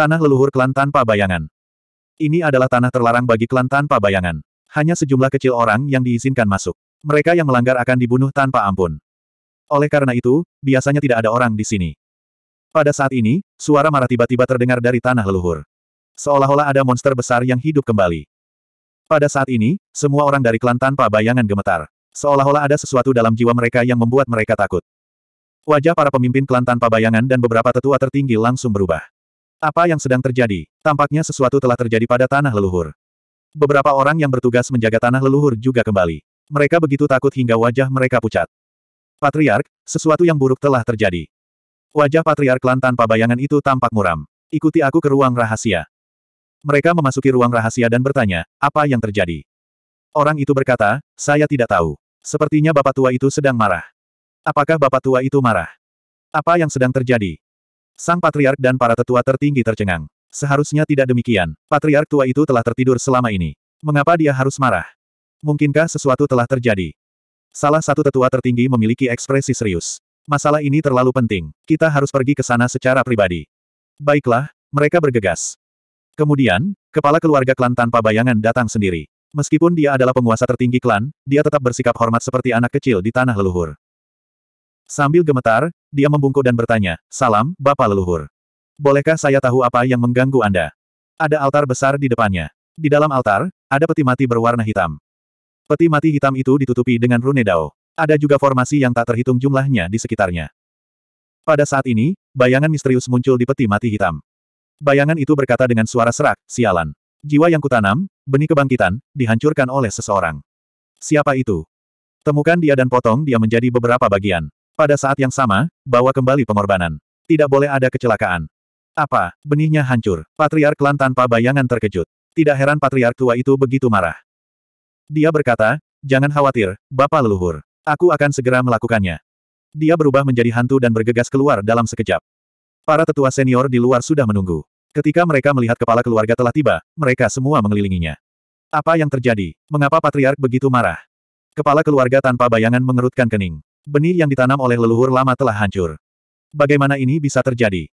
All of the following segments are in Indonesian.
Tanah leluhur klan tanpa bayangan. Ini adalah tanah terlarang bagi klan tanpa bayangan. Hanya sejumlah kecil orang yang diizinkan masuk. Mereka yang melanggar akan dibunuh tanpa ampun. Oleh karena itu, biasanya tidak ada orang di sini. Pada saat ini, suara marah tiba-tiba terdengar dari tanah leluhur. Seolah-olah ada monster besar yang hidup kembali. Pada saat ini, semua orang dari klan tanpa bayangan gemetar. Seolah-olah ada sesuatu dalam jiwa mereka yang membuat mereka takut. Wajah para pemimpin klan tanpa bayangan dan beberapa tetua tertinggi langsung berubah. Apa yang sedang terjadi? Tampaknya sesuatu telah terjadi pada tanah leluhur. Beberapa orang yang bertugas menjaga tanah leluhur juga kembali. Mereka begitu takut hingga wajah mereka pucat. Patriark, sesuatu yang buruk telah terjadi. Wajah Patriark Lan tanpa bayangan itu tampak muram. Ikuti aku ke ruang rahasia. Mereka memasuki ruang rahasia dan bertanya, apa yang terjadi? Orang itu berkata, saya tidak tahu. Sepertinya bapak tua itu sedang marah. Apakah bapak tua itu marah? Apa yang sedang terjadi? Sang patriark dan para tetua tertinggi tercengang. Seharusnya tidak demikian, patriark tua itu telah tertidur selama ini. Mengapa dia harus marah? Mungkinkah sesuatu telah terjadi? Salah satu tetua tertinggi memiliki ekspresi serius. Masalah ini terlalu penting, kita harus pergi ke sana secara pribadi. Baiklah, mereka bergegas. Kemudian, kepala keluarga klan tanpa bayangan datang sendiri. Meskipun dia adalah penguasa tertinggi klan, dia tetap bersikap hormat seperti anak kecil di tanah leluhur. Sambil gemetar, dia membungkuk dan bertanya, Salam, Bapak Leluhur. Bolehkah saya tahu apa yang mengganggu Anda? Ada altar besar di depannya. Di dalam altar, ada peti mati berwarna hitam. Peti mati hitam itu ditutupi dengan rune dao. Ada juga formasi yang tak terhitung jumlahnya di sekitarnya. Pada saat ini, bayangan misterius muncul di peti mati hitam. Bayangan itu berkata dengan suara serak, sialan. Jiwa yang kutanam, benih kebangkitan, dihancurkan oleh seseorang. Siapa itu? Temukan dia dan potong dia menjadi beberapa bagian. Pada saat yang sama, bawa kembali pengorbanan. Tidak boleh ada kecelakaan. Apa? Benihnya hancur. Patriark Klan tanpa bayangan terkejut. Tidak heran patriark tua itu begitu marah. Dia berkata, jangan khawatir, Bapak leluhur. Aku akan segera melakukannya. Dia berubah menjadi hantu dan bergegas keluar dalam sekejap. Para tetua senior di luar sudah menunggu. Ketika mereka melihat kepala keluarga telah tiba, mereka semua mengelilinginya. Apa yang terjadi? Mengapa patriark begitu marah? Kepala keluarga tanpa bayangan mengerutkan kening. Benih yang ditanam oleh leluhur lama telah hancur. Bagaimana ini bisa terjadi?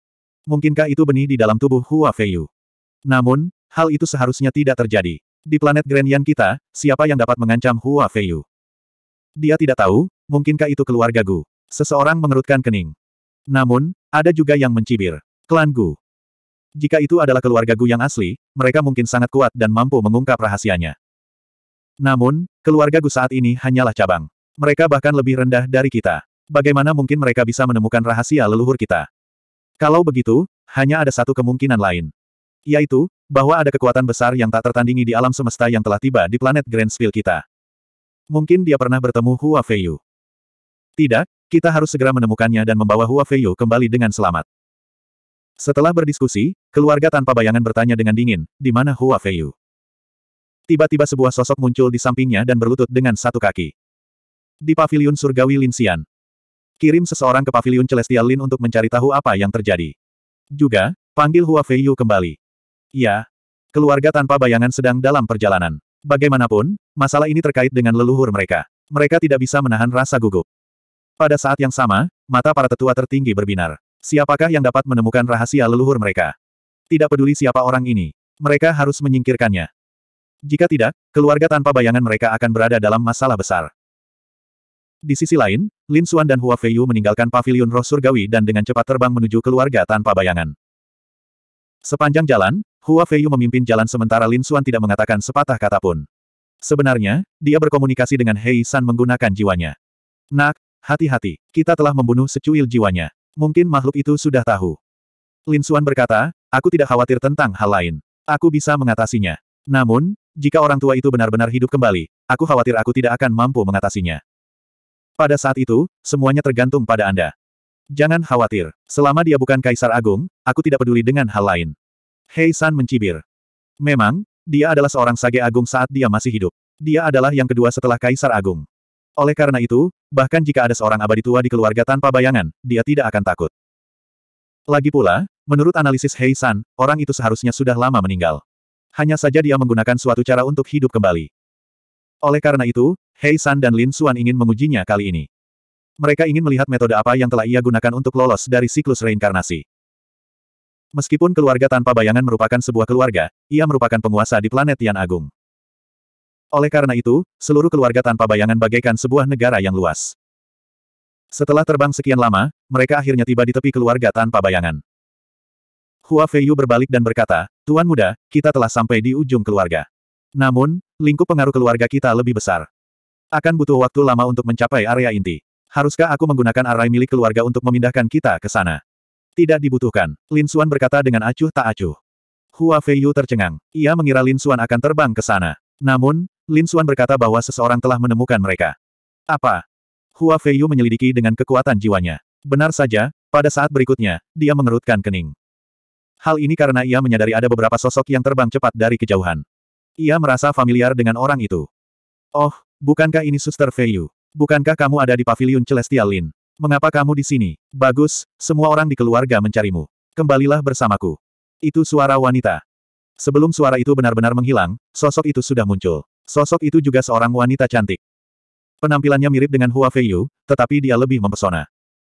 Mungkinkah itu benih di dalam tubuh Hua Feiyu? Namun, hal itu seharusnya tidak terjadi. Di planet Grand kita, siapa yang dapat mengancam Hua Feiyu? Dia tidak tahu, mungkinkah itu keluarga Gu? Seseorang mengerutkan kening. Namun, ada juga yang mencibir. Klan Gu. Jika itu adalah keluarga Gu yang asli, mereka mungkin sangat kuat dan mampu mengungkap rahasianya. Namun, keluarga Gu saat ini hanyalah cabang. Mereka bahkan lebih rendah dari kita. Bagaimana mungkin mereka bisa menemukan rahasia leluhur kita? Kalau begitu, hanya ada satu kemungkinan lain. Yaitu, bahwa ada kekuatan besar yang tak tertandingi di alam semesta yang telah tiba di planet Grand Spiel kita. Mungkin dia pernah bertemu Hua Feiyu. Tidak, kita harus segera menemukannya dan membawa Hua Feiyu kembali dengan selamat. Setelah berdiskusi, keluarga tanpa bayangan bertanya dengan dingin, di mana Hua Feiyu? Tiba-tiba sebuah sosok muncul di sampingnya dan berlutut dengan satu kaki di paviliun surgawi Linsian. Kirim seseorang ke paviliun Celestial Lin untuk mencari tahu apa yang terjadi. Juga, panggil Hua Feiyu kembali. Ya. Keluarga tanpa bayangan sedang dalam perjalanan. Bagaimanapun, masalah ini terkait dengan leluhur mereka. Mereka tidak bisa menahan rasa gugup. Pada saat yang sama, mata para tetua tertinggi berbinar. Siapakah yang dapat menemukan rahasia leluhur mereka? Tidak peduli siapa orang ini, mereka harus menyingkirkannya. Jika tidak, keluarga tanpa bayangan mereka akan berada dalam masalah besar. Di sisi lain, Lin Xuan dan Hua Feiyu meninggalkan pavilion roh surgawi dan dengan cepat terbang menuju keluarga tanpa bayangan. Sepanjang jalan, Hua Feiyu memimpin jalan sementara Lin Xuan tidak mengatakan sepatah kata pun. Sebenarnya, dia berkomunikasi dengan Hei San menggunakan jiwanya. Nak, hati-hati, kita telah membunuh secuil jiwanya. Mungkin makhluk itu sudah tahu. Lin Xuan berkata, aku tidak khawatir tentang hal lain. Aku bisa mengatasinya. Namun, jika orang tua itu benar-benar hidup kembali, aku khawatir aku tidak akan mampu mengatasinya. Pada saat itu, semuanya tergantung pada Anda. Jangan khawatir, selama dia bukan Kaisar Agung, aku tidak peduli dengan hal lain. Hei San mencibir. Memang, dia adalah seorang sage agung saat dia masih hidup. Dia adalah yang kedua setelah Kaisar Agung. Oleh karena itu, bahkan jika ada seorang abadi tua di keluarga tanpa bayangan, dia tidak akan takut. Lagi pula, menurut analisis Hei San, orang itu seharusnya sudah lama meninggal. Hanya saja dia menggunakan suatu cara untuk hidup kembali. Oleh karena itu, Hei San dan Lin Suan ingin mengujinya kali ini. Mereka ingin melihat metode apa yang telah ia gunakan untuk lolos dari siklus reinkarnasi. Meskipun keluarga tanpa bayangan merupakan sebuah keluarga, ia merupakan penguasa di planet Tian Agung. Oleh karena itu, seluruh keluarga tanpa bayangan bagaikan sebuah negara yang luas. Setelah terbang sekian lama, mereka akhirnya tiba di tepi keluarga tanpa bayangan. Hua Feiyu berbalik dan berkata, Tuan muda, kita telah sampai di ujung keluarga. Namun, lingkup pengaruh keluarga kita lebih besar. Akan butuh waktu lama untuk mencapai area inti. Haruskah aku menggunakan arai milik keluarga untuk memindahkan kita ke sana? Tidak dibutuhkan, Lin Xuan berkata dengan acuh tak acuh. Hua Feiyu tercengang. Ia mengira Lin Xuan akan terbang ke sana. Namun, Lin Xuan berkata bahwa seseorang telah menemukan mereka. Apa? Hua Feiyu menyelidiki dengan kekuatan jiwanya. Benar saja, pada saat berikutnya, dia mengerutkan kening. Hal ini karena ia menyadari ada beberapa sosok yang terbang cepat dari kejauhan. Ia merasa familiar dengan orang itu. Oh, Bukankah ini Suster Feiyu? Bukankah kamu ada di Paviliun Celestial Lin? Mengapa kamu di sini? Bagus, semua orang di keluarga mencarimu. Kembalilah bersamaku. Itu suara wanita. Sebelum suara itu benar-benar menghilang, sosok itu sudah muncul. Sosok itu juga seorang wanita cantik. Penampilannya mirip dengan Hua Feiyu, tetapi dia lebih mempesona.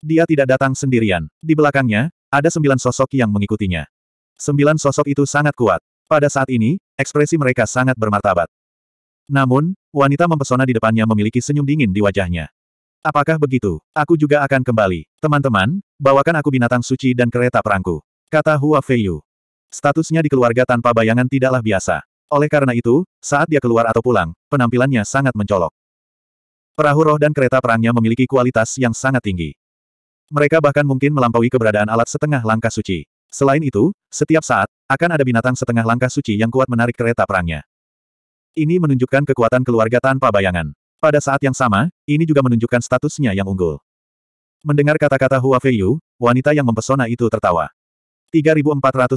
Dia tidak datang sendirian. Di belakangnya, ada sembilan sosok yang mengikutinya. Sembilan sosok itu sangat kuat. Pada saat ini, ekspresi mereka sangat bermartabat. Namun, wanita mempesona di depannya memiliki senyum dingin di wajahnya. Apakah begitu? Aku juga akan kembali. Teman-teman, bawakan aku binatang suci dan kereta perangku. Kata Hua Feiyu. Statusnya di keluarga tanpa bayangan tidaklah biasa. Oleh karena itu, saat dia keluar atau pulang, penampilannya sangat mencolok. Perahu roh dan kereta perangnya memiliki kualitas yang sangat tinggi. Mereka bahkan mungkin melampaui keberadaan alat setengah langkah suci. Selain itu, setiap saat, akan ada binatang setengah langkah suci yang kuat menarik kereta perangnya. Ini menunjukkan kekuatan keluarga tanpa bayangan. Pada saat yang sama, ini juga menunjukkan statusnya yang unggul. Mendengar kata-kata Hua Feiyu, wanita yang mempesona itu tertawa. 3452.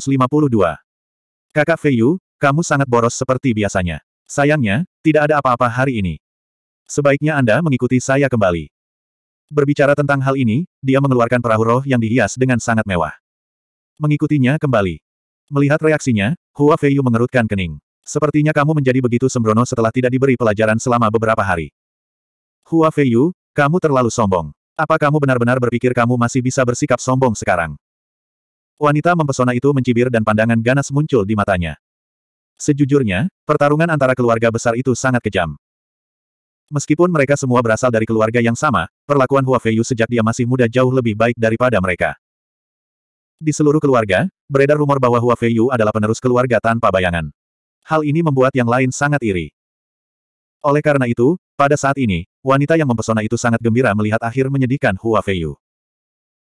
Kakak Feiyu, kamu sangat boros seperti biasanya. Sayangnya, tidak ada apa-apa hari ini. Sebaiknya Anda mengikuti saya kembali. Berbicara tentang hal ini, dia mengeluarkan perahu roh yang dihias dengan sangat mewah. Mengikutinya kembali. Melihat reaksinya, Hua Feiyu mengerutkan kening. Sepertinya kamu menjadi begitu sembrono setelah tidak diberi pelajaran selama beberapa hari. Hua Feiyu, kamu terlalu sombong. Apa kamu benar-benar berpikir kamu masih bisa bersikap sombong sekarang? Wanita mempesona itu mencibir dan pandangan ganas muncul di matanya. Sejujurnya, pertarungan antara keluarga besar itu sangat kejam. Meskipun mereka semua berasal dari keluarga yang sama, perlakuan Hua Feiyu sejak dia masih muda jauh lebih baik daripada mereka. Di seluruh keluarga, beredar rumor bahwa Hua Feiyu adalah penerus keluarga tanpa bayangan. Hal ini membuat yang lain sangat iri. Oleh karena itu, pada saat ini, wanita yang mempesona itu sangat gembira melihat akhir menyedihkan Hua Feiyu.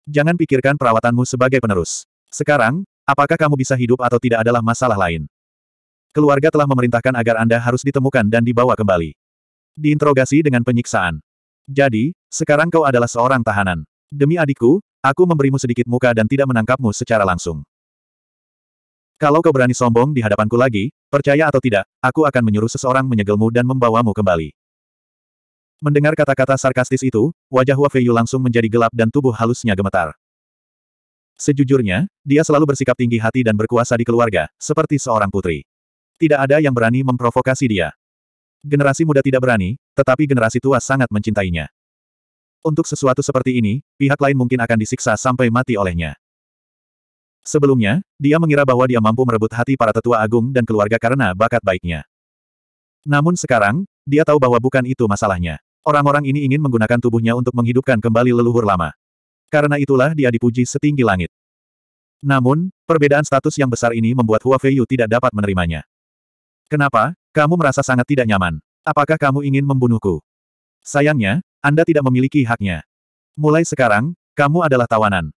Jangan pikirkan perawatanmu sebagai penerus. Sekarang, apakah kamu bisa hidup atau tidak adalah masalah lain. Keluarga telah memerintahkan agar Anda harus ditemukan dan dibawa kembali. Diinterogasi dengan penyiksaan. Jadi, sekarang kau adalah seorang tahanan. Demi adikku, aku memberimu sedikit muka dan tidak menangkapmu secara langsung. Kalau kau berani sombong di hadapanku lagi, percaya atau tidak, aku akan menyuruh seseorang menyegelmu dan membawamu kembali. Mendengar kata-kata sarkastis itu, wajah Hua Feiyu langsung menjadi gelap dan tubuh halusnya gemetar. Sejujurnya, dia selalu bersikap tinggi hati dan berkuasa di keluarga, seperti seorang putri. Tidak ada yang berani memprovokasi dia. Generasi muda tidak berani, tetapi generasi tua sangat mencintainya. Untuk sesuatu seperti ini, pihak lain mungkin akan disiksa sampai mati olehnya. Sebelumnya, dia mengira bahwa dia mampu merebut hati para tetua agung dan keluarga karena bakat baiknya. Namun sekarang, dia tahu bahwa bukan itu masalahnya. Orang-orang ini ingin menggunakan tubuhnya untuk menghidupkan kembali leluhur lama. Karena itulah dia dipuji setinggi langit. Namun, perbedaan status yang besar ini membuat Hua Feiyu tidak dapat menerimanya. Kenapa, kamu merasa sangat tidak nyaman? Apakah kamu ingin membunuhku? Sayangnya, Anda tidak memiliki haknya. Mulai sekarang, kamu adalah tawanan.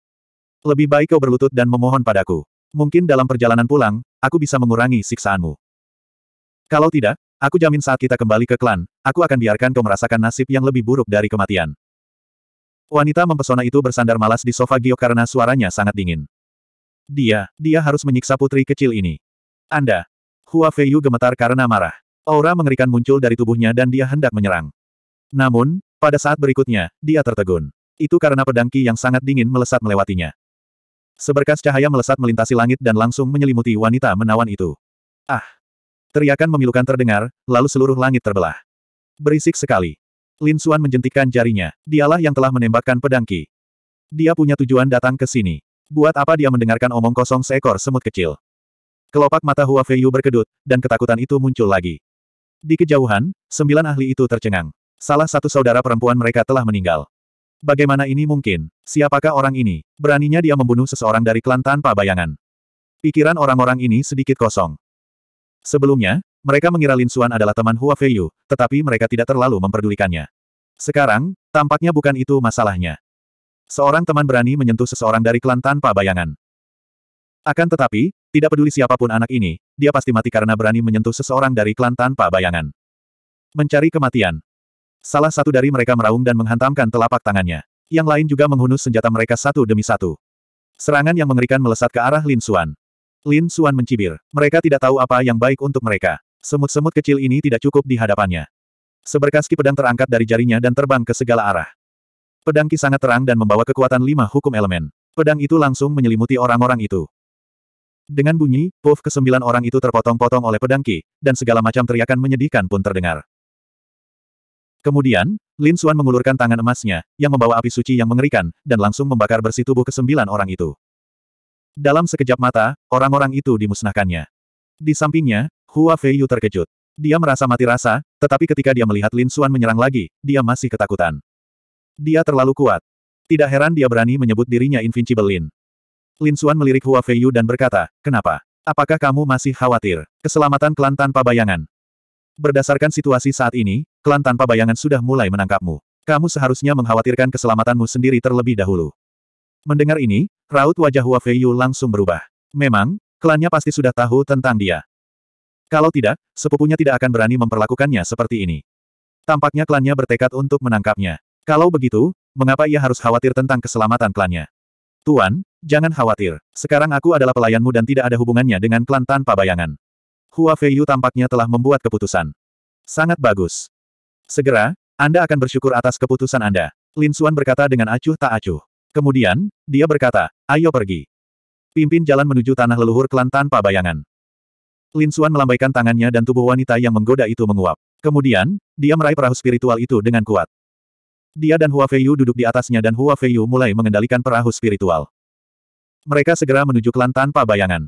Lebih baik kau berlutut dan memohon padaku. Mungkin dalam perjalanan pulang, aku bisa mengurangi siksaanmu. Kalau tidak, aku jamin saat kita kembali ke klan, aku akan biarkan kau merasakan nasib yang lebih buruk dari kematian. Wanita mempesona itu bersandar malas di sofa giok karena suaranya sangat dingin. Dia, dia harus menyiksa putri kecil ini. Anda. Hua Feiyu gemetar karena marah. Aura mengerikan muncul dari tubuhnya dan dia hendak menyerang. Namun, pada saat berikutnya, dia tertegun. Itu karena pedangki yang sangat dingin melesat melewatinya. Seberkas cahaya melesat melintasi langit dan langsung menyelimuti wanita menawan itu. Ah! Teriakan memilukan terdengar, lalu seluruh langit terbelah. Berisik sekali. Lin Xuan menjentikkan jarinya. Dialah yang telah menembakkan pedangki. Dia punya tujuan datang ke sini. Buat apa dia mendengarkan omong kosong seekor semut kecil? Kelopak mata Hua Feiyu berkedut, dan ketakutan itu muncul lagi. Di kejauhan, sembilan ahli itu tercengang. Salah satu saudara perempuan mereka telah meninggal. Bagaimana ini mungkin? Siapakah orang ini? Beraninya dia membunuh seseorang dari klan tanpa bayangan. Pikiran orang-orang ini sedikit kosong. Sebelumnya, mereka mengira Lin Xuan adalah teman Hua Feiyu, tetapi mereka tidak terlalu memperdulikannya. Sekarang, tampaknya bukan itu masalahnya. Seorang teman berani menyentuh seseorang dari klan tanpa bayangan. Akan tetapi, tidak peduli siapapun anak ini, dia pasti mati karena berani menyentuh seseorang dari klan tanpa bayangan. Mencari kematian, Salah satu dari mereka meraung dan menghantamkan telapak tangannya. Yang lain juga menghunus senjata mereka satu demi satu. Serangan yang mengerikan melesat ke arah Lin Xuan. Lin Xuan mencibir. Mereka tidak tahu apa yang baik untuk mereka. Semut-semut kecil ini tidak cukup di hadapannya. Seberkas ki pedang terangkat dari jarinya dan terbang ke segala arah. Pedang ki sangat terang dan membawa kekuatan lima hukum elemen. Pedang itu langsung menyelimuti orang-orang itu. Dengan bunyi, puff kesembilan orang itu terpotong-potong oleh pedang ki, dan segala macam teriakan menyedihkan pun terdengar. Kemudian, Lin Xuan mengulurkan tangan emasnya, yang membawa api suci yang mengerikan, dan langsung membakar bersih tubuh kesembilan orang itu. Dalam sekejap mata, orang-orang itu dimusnahkannya. Di sampingnya, Hua Feiyu terkejut. Dia merasa mati rasa, tetapi ketika dia melihat Lin Xuan menyerang lagi, dia masih ketakutan. Dia terlalu kuat. Tidak heran dia berani menyebut dirinya Invincible Lin. Lin Xuan melirik Hua Feiyu dan berkata, Kenapa? Apakah kamu masih khawatir? Keselamatan klan tanpa bayangan. Berdasarkan situasi saat ini, klan tanpa bayangan sudah mulai menangkapmu. Kamu seharusnya mengkhawatirkan keselamatanmu sendiri terlebih dahulu. Mendengar ini, raut wajah Hua Feiyu langsung berubah. Memang, klannya pasti sudah tahu tentang dia. Kalau tidak, sepupunya tidak akan berani memperlakukannya seperti ini. Tampaknya klannya bertekad untuk menangkapnya. Kalau begitu, mengapa ia harus khawatir tentang keselamatan klannya? Tuan, jangan khawatir. Sekarang aku adalah pelayanmu dan tidak ada hubungannya dengan klan tanpa bayangan. Hua Feiyu tampaknya telah membuat keputusan. Sangat bagus. Segera, Anda akan bersyukur atas keputusan Anda. Lin Xuan berkata dengan acuh tak acuh. Kemudian, dia berkata, ayo pergi. Pimpin jalan menuju tanah leluhur klan tanpa bayangan. Lin Xuan melambaikan tangannya dan tubuh wanita yang menggoda itu menguap. Kemudian, dia meraih perahu spiritual itu dengan kuat. Dia dan Hua Feiyu duduk di atasnya dan Hua Feiyu mulai mengendalikan perahu spiritual. Mereka segera menuju klan tanpa bayangan.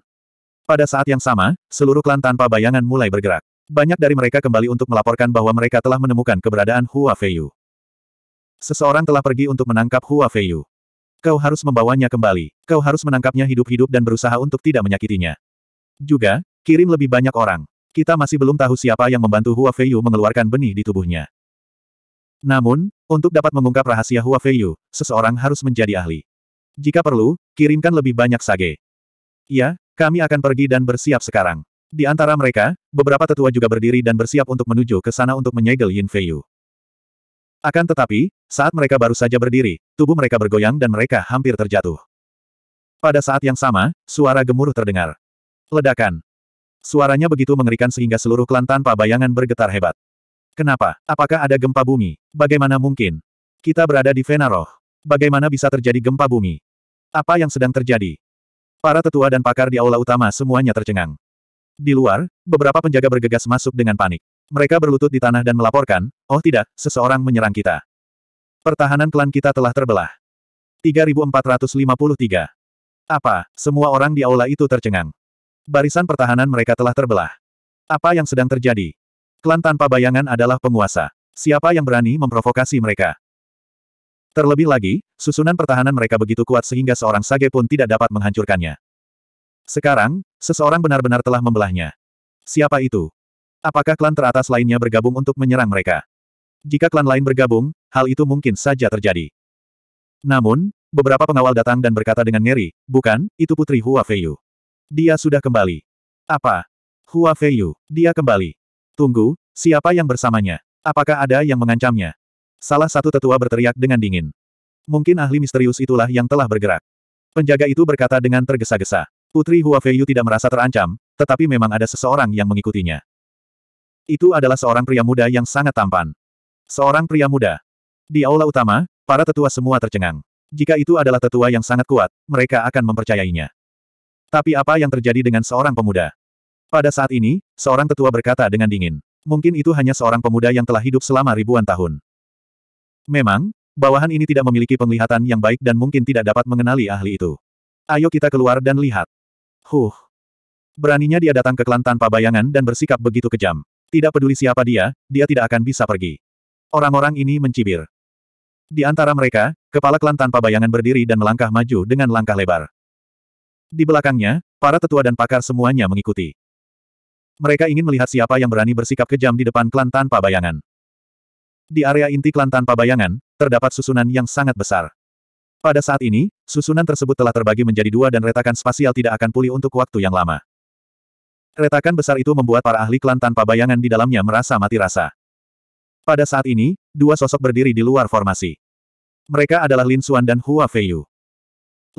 Pada saat yang sama, seluruh klan tanpa bayangan mulai bergerak. Banyak dari mereka kembali untuk melaporkan bahwa mereka telah menemukan keberadaan Hua Feiyu. Seseorang telah pergi untuk menangkap Hua Feiyu. Kau harus membawanya kembali. Kau harus menangkapnya hidup-hidup dan berusaha untuk tidak menyakitinya. Juga, kirim lebih banyak orang. Kita masih belum tahu siapa yang membantu Hua Feiyu mengeluarkan benih di tubuhnya. Namun, untuk dapat mengungkap rahasia Hua Feiyu, seseorang harus menjadi ahli. Jika perlu, kirimkan lebih banyak sage. Ya, kami akan pergi dan bersiap sekarang. Di antara mereka, beberapa tetua juga berdiri dan bersiap untuk menuju ke sana untuk menyegel Yin Feiyu. Akan tetapi, saat mereka baru saja berdiri, tubuh mereka bergoyang dan mereka hampir terjatuh. Pada saat yang sama, suara gemuruh terdengar. Ledakan. Suaranya begitu mengerikan sehingga seluruh klan tanpa bayangan bergetar hebat. Kenapa? Apakah ada gempa bumi? Bagaimana mungkin? Kita berada di Venaroh. Bagaimana bisa terjadi gempa bumi? Apa yang sedang terjadi? Para tetua dan pakar di aula utama semuanya tercengang. Di luar, beberapa penjaga bergegas masuk dengan panik. Mereka berlutut di tanah dan melaporkan, oh tidak, seseorang menyerang kita. Pertahanan klan kita telah terbelah. 3453. Apa, semua orang di aula itu tercengang. Barisan pertahanan mereka telah terbelah. Apa yang sedang terjadi? Klan tanpa bayangan adalah penguasa. Siapa yang berani memprovokasi mereka? Terlebih lagi, susunan pertahanan mereka begitu kuat sehingga seorang sage pun tidak dapat menghancurkannya. Sekarang, seseorang benar-benar telah membelahnya. Siapa itu? Apakah klan teratas lainnya bergabung untuk menyerang mereka? Jika klan lain bergabung, hal itu mungkin saja terjadi. Namun, beberapa pengawal datang dan berkata dengan ngeri, bukan, itu putri Hua Feiyu. Dia sudah kembali. Apa? Hua Feiyu, dia kembali. Tunggu, siapa yang bersamanya? Apakah ada yang mengancamnya? Salah satu tetua berteriak dengan dingin. Mungkin ahli misterius itulah yang telah bergerak. Penjaga itu berkata dengan tergesa-gesa. Putri Hua Feiyu tidak merasa terancam, tetapi memang ada seseorang yang mengikutinya. Itu adalah seorang pria muda yang sangat tampan. Seorang pria muda. Di aula utama, para tetua semua tercengang. Jika itu adalah tetua yang sangat kuat, mereka akan mempercayainya. Tapi apa yang terjadi dengan seorang pemuda? Pada saat ini, seorang tetua berkata dengan dingin. Mungkin itu hanya seorang pemuda yang telah hidup selama ribuan tahun. Memang, bawahan ini tidak memiliki penglihatan yang baik dan mungkin tidak dapat mengenali ahli itu. Ayo kita keluar dan lihat. Huh. Beraninya dia datang ke klan tanpa bayangan dan bersikap begitu kejam. Tidak peduli siapa dia, dia tidak akan bisa pergi. Orang-orang ini mencibir. Di antara mereka, kepala klan tanpa bayangan berdiri dan melangkah maju dengan langkah lebar. Di belakangnya, para tetua dan pakar semuanya mengikuti. Mereka ingin melihat siapa yang berani bersikap kejam di depan klan tanpa bayangan. Di area inti klan tanpa bayangan, terdapat susunan yang sangat besar. Pada saat ini, susunan tersebut telah terbagi menjadi dua dan retakan spasial tidak akan pulih untuk waktu yang lama. Retakan besar itu membuat para ahli klan tanpa bayangan di dalamnya merasa mati rasa. Pada saat ini, dua sosok berdiri di luar formasi. Mereka adalah Lin Xuan dan Hua Feiyu.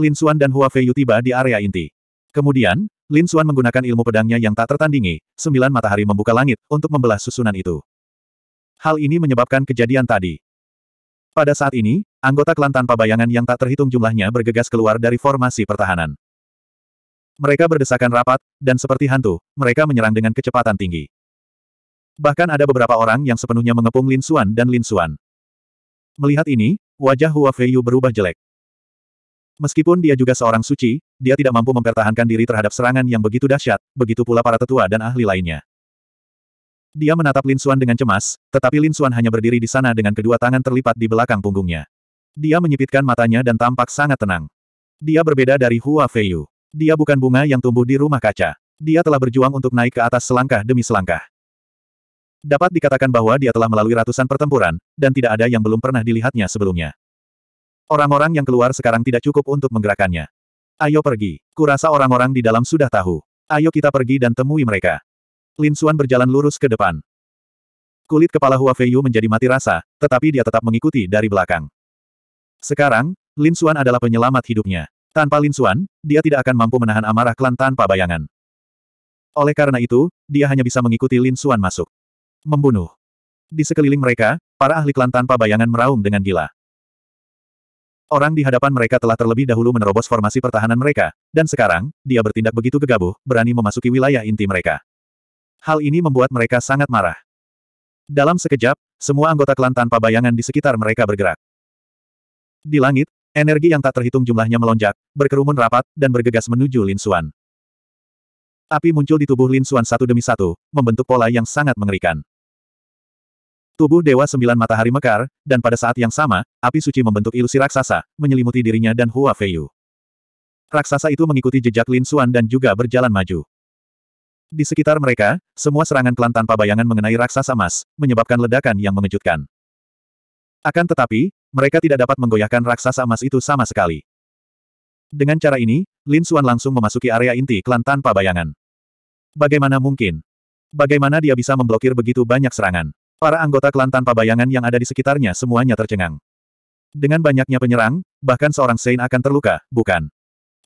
Lin Xuan dan Hua Feiyu tiba di area inti. Kemudian, Lin Xuan menggunakan ilmu pedangnya yang tak tertandingi, sembilan matahari membuka langit, untuk membelah susunan itu. Hal ini menyebabkan kejadian tadi. Pada saat ini, anggota klan tanpa bayangan yang tak terhitung jumlahnya bergegas keluar dari formasi pertahanan. Mereka berdesakan rapat, dan seperti hantu, mereka menyerang dengan kecepatan tinggi. Bahkan ada beberapa orang yang sepenuhnya mengepung Lin Xuan dan Lin Xuan. Melihat ini, wajah Hua Feiyu berubah jelek. Meskipun dia juga seorang suci, dia tidak mampu mempertahankan diri terhadap serangan yang begitu dahsyat, begitu pula para tetua dan ahli lainnya. Dia menatap Lin Xuan dengan cemas, tetapi Lin Xuan hanya berdiri di sana dengan kedua tangan terlipat di belakang punggungnya. Dia menyipitkan matanya dan tampak sangat tenang. Dia berbeda dari Hua Feiyu. Dia bukan bunga yang tumbuh di rumah kaca. Dia telah berjuang untuk naik ke atas selangkah demi selangkah. Dapat dikatakan bahwa dia telah melalui ratusan pertempuran, dan tidak ada yang belum pernah dilihatnya sebelumnya. Orang-orang yang keluar sekarang tidak cukup untuk menggerakkannya. Ayo pergi. Kurasa orang-orang di dalam sudah tahu. Ayo kita pergi dan temui mereka. Lin Xuan berjalan lurus ke depan. Kulit kepala Hua Feiyu menjadi mati rasa, tetapi dia tetap mengikuti dari belakang. Sekarang, Lin Xuan adalah penyelamat hidupnya. Tanpa Lin Xuan, dia tidak akan mampu menahan amarah klan tanpa bayangan. Oleh karena itu, dia hanya bisa mengikuti Lin Xuan masuk. Membunuh. Di sekeliling mereka, para ahli klan tanpa bayangan meraung dengan gila. Orang di hadapan mereka telah terlebih dahulu menerobos formasi pertahanan mereka, dan sekarang, dia bertindak begitu gegabah, berani memasuki wilayah inti mereka. Hal ini membuat mereka sangat marah. Dalam sekejap, semua anggota klan tanpa bayangan di sekitar mereka bergerak. Di langit, energi yang tak terhitung jumlahnya melonjak, berkerumun rapat, dan bergegas menuju Lin Xuan. Api muncul di tubuh Lin Xuan satu demi satu, membentuk pola yang sangat mengerikan. Tubuh Dewa Sembilan Matahari mekar, dan pada saat yang sama, api suci membentuk ilusi raksasa, menyelimuti dirinya dan Hua Feiyu. Raksasa itu mengikuti jejak Lin Xuan dan juga berjalan maju. Di sekitar mereka, semua serangan Klan tanpa bayangan mengenai raksasa emas, menyebabkan ledakan yang mengejutkan. Akan tetapi, mereka tidak dapat menggoyahkan raksasa emas itu sama sekali. Dengan cara ini, Lin Suan langsung memasuki area inti klan tanpa bayangan. Bagaimana mungkin? Bagaimana dia bisa memblokir begitu banyak serangan? Para anggota klan tanpa bayangan yang ada di sekitarnya semuanya tercengang. Dengan banyaknya penyerang, bahkan seorang Sein akan terluka, bukan?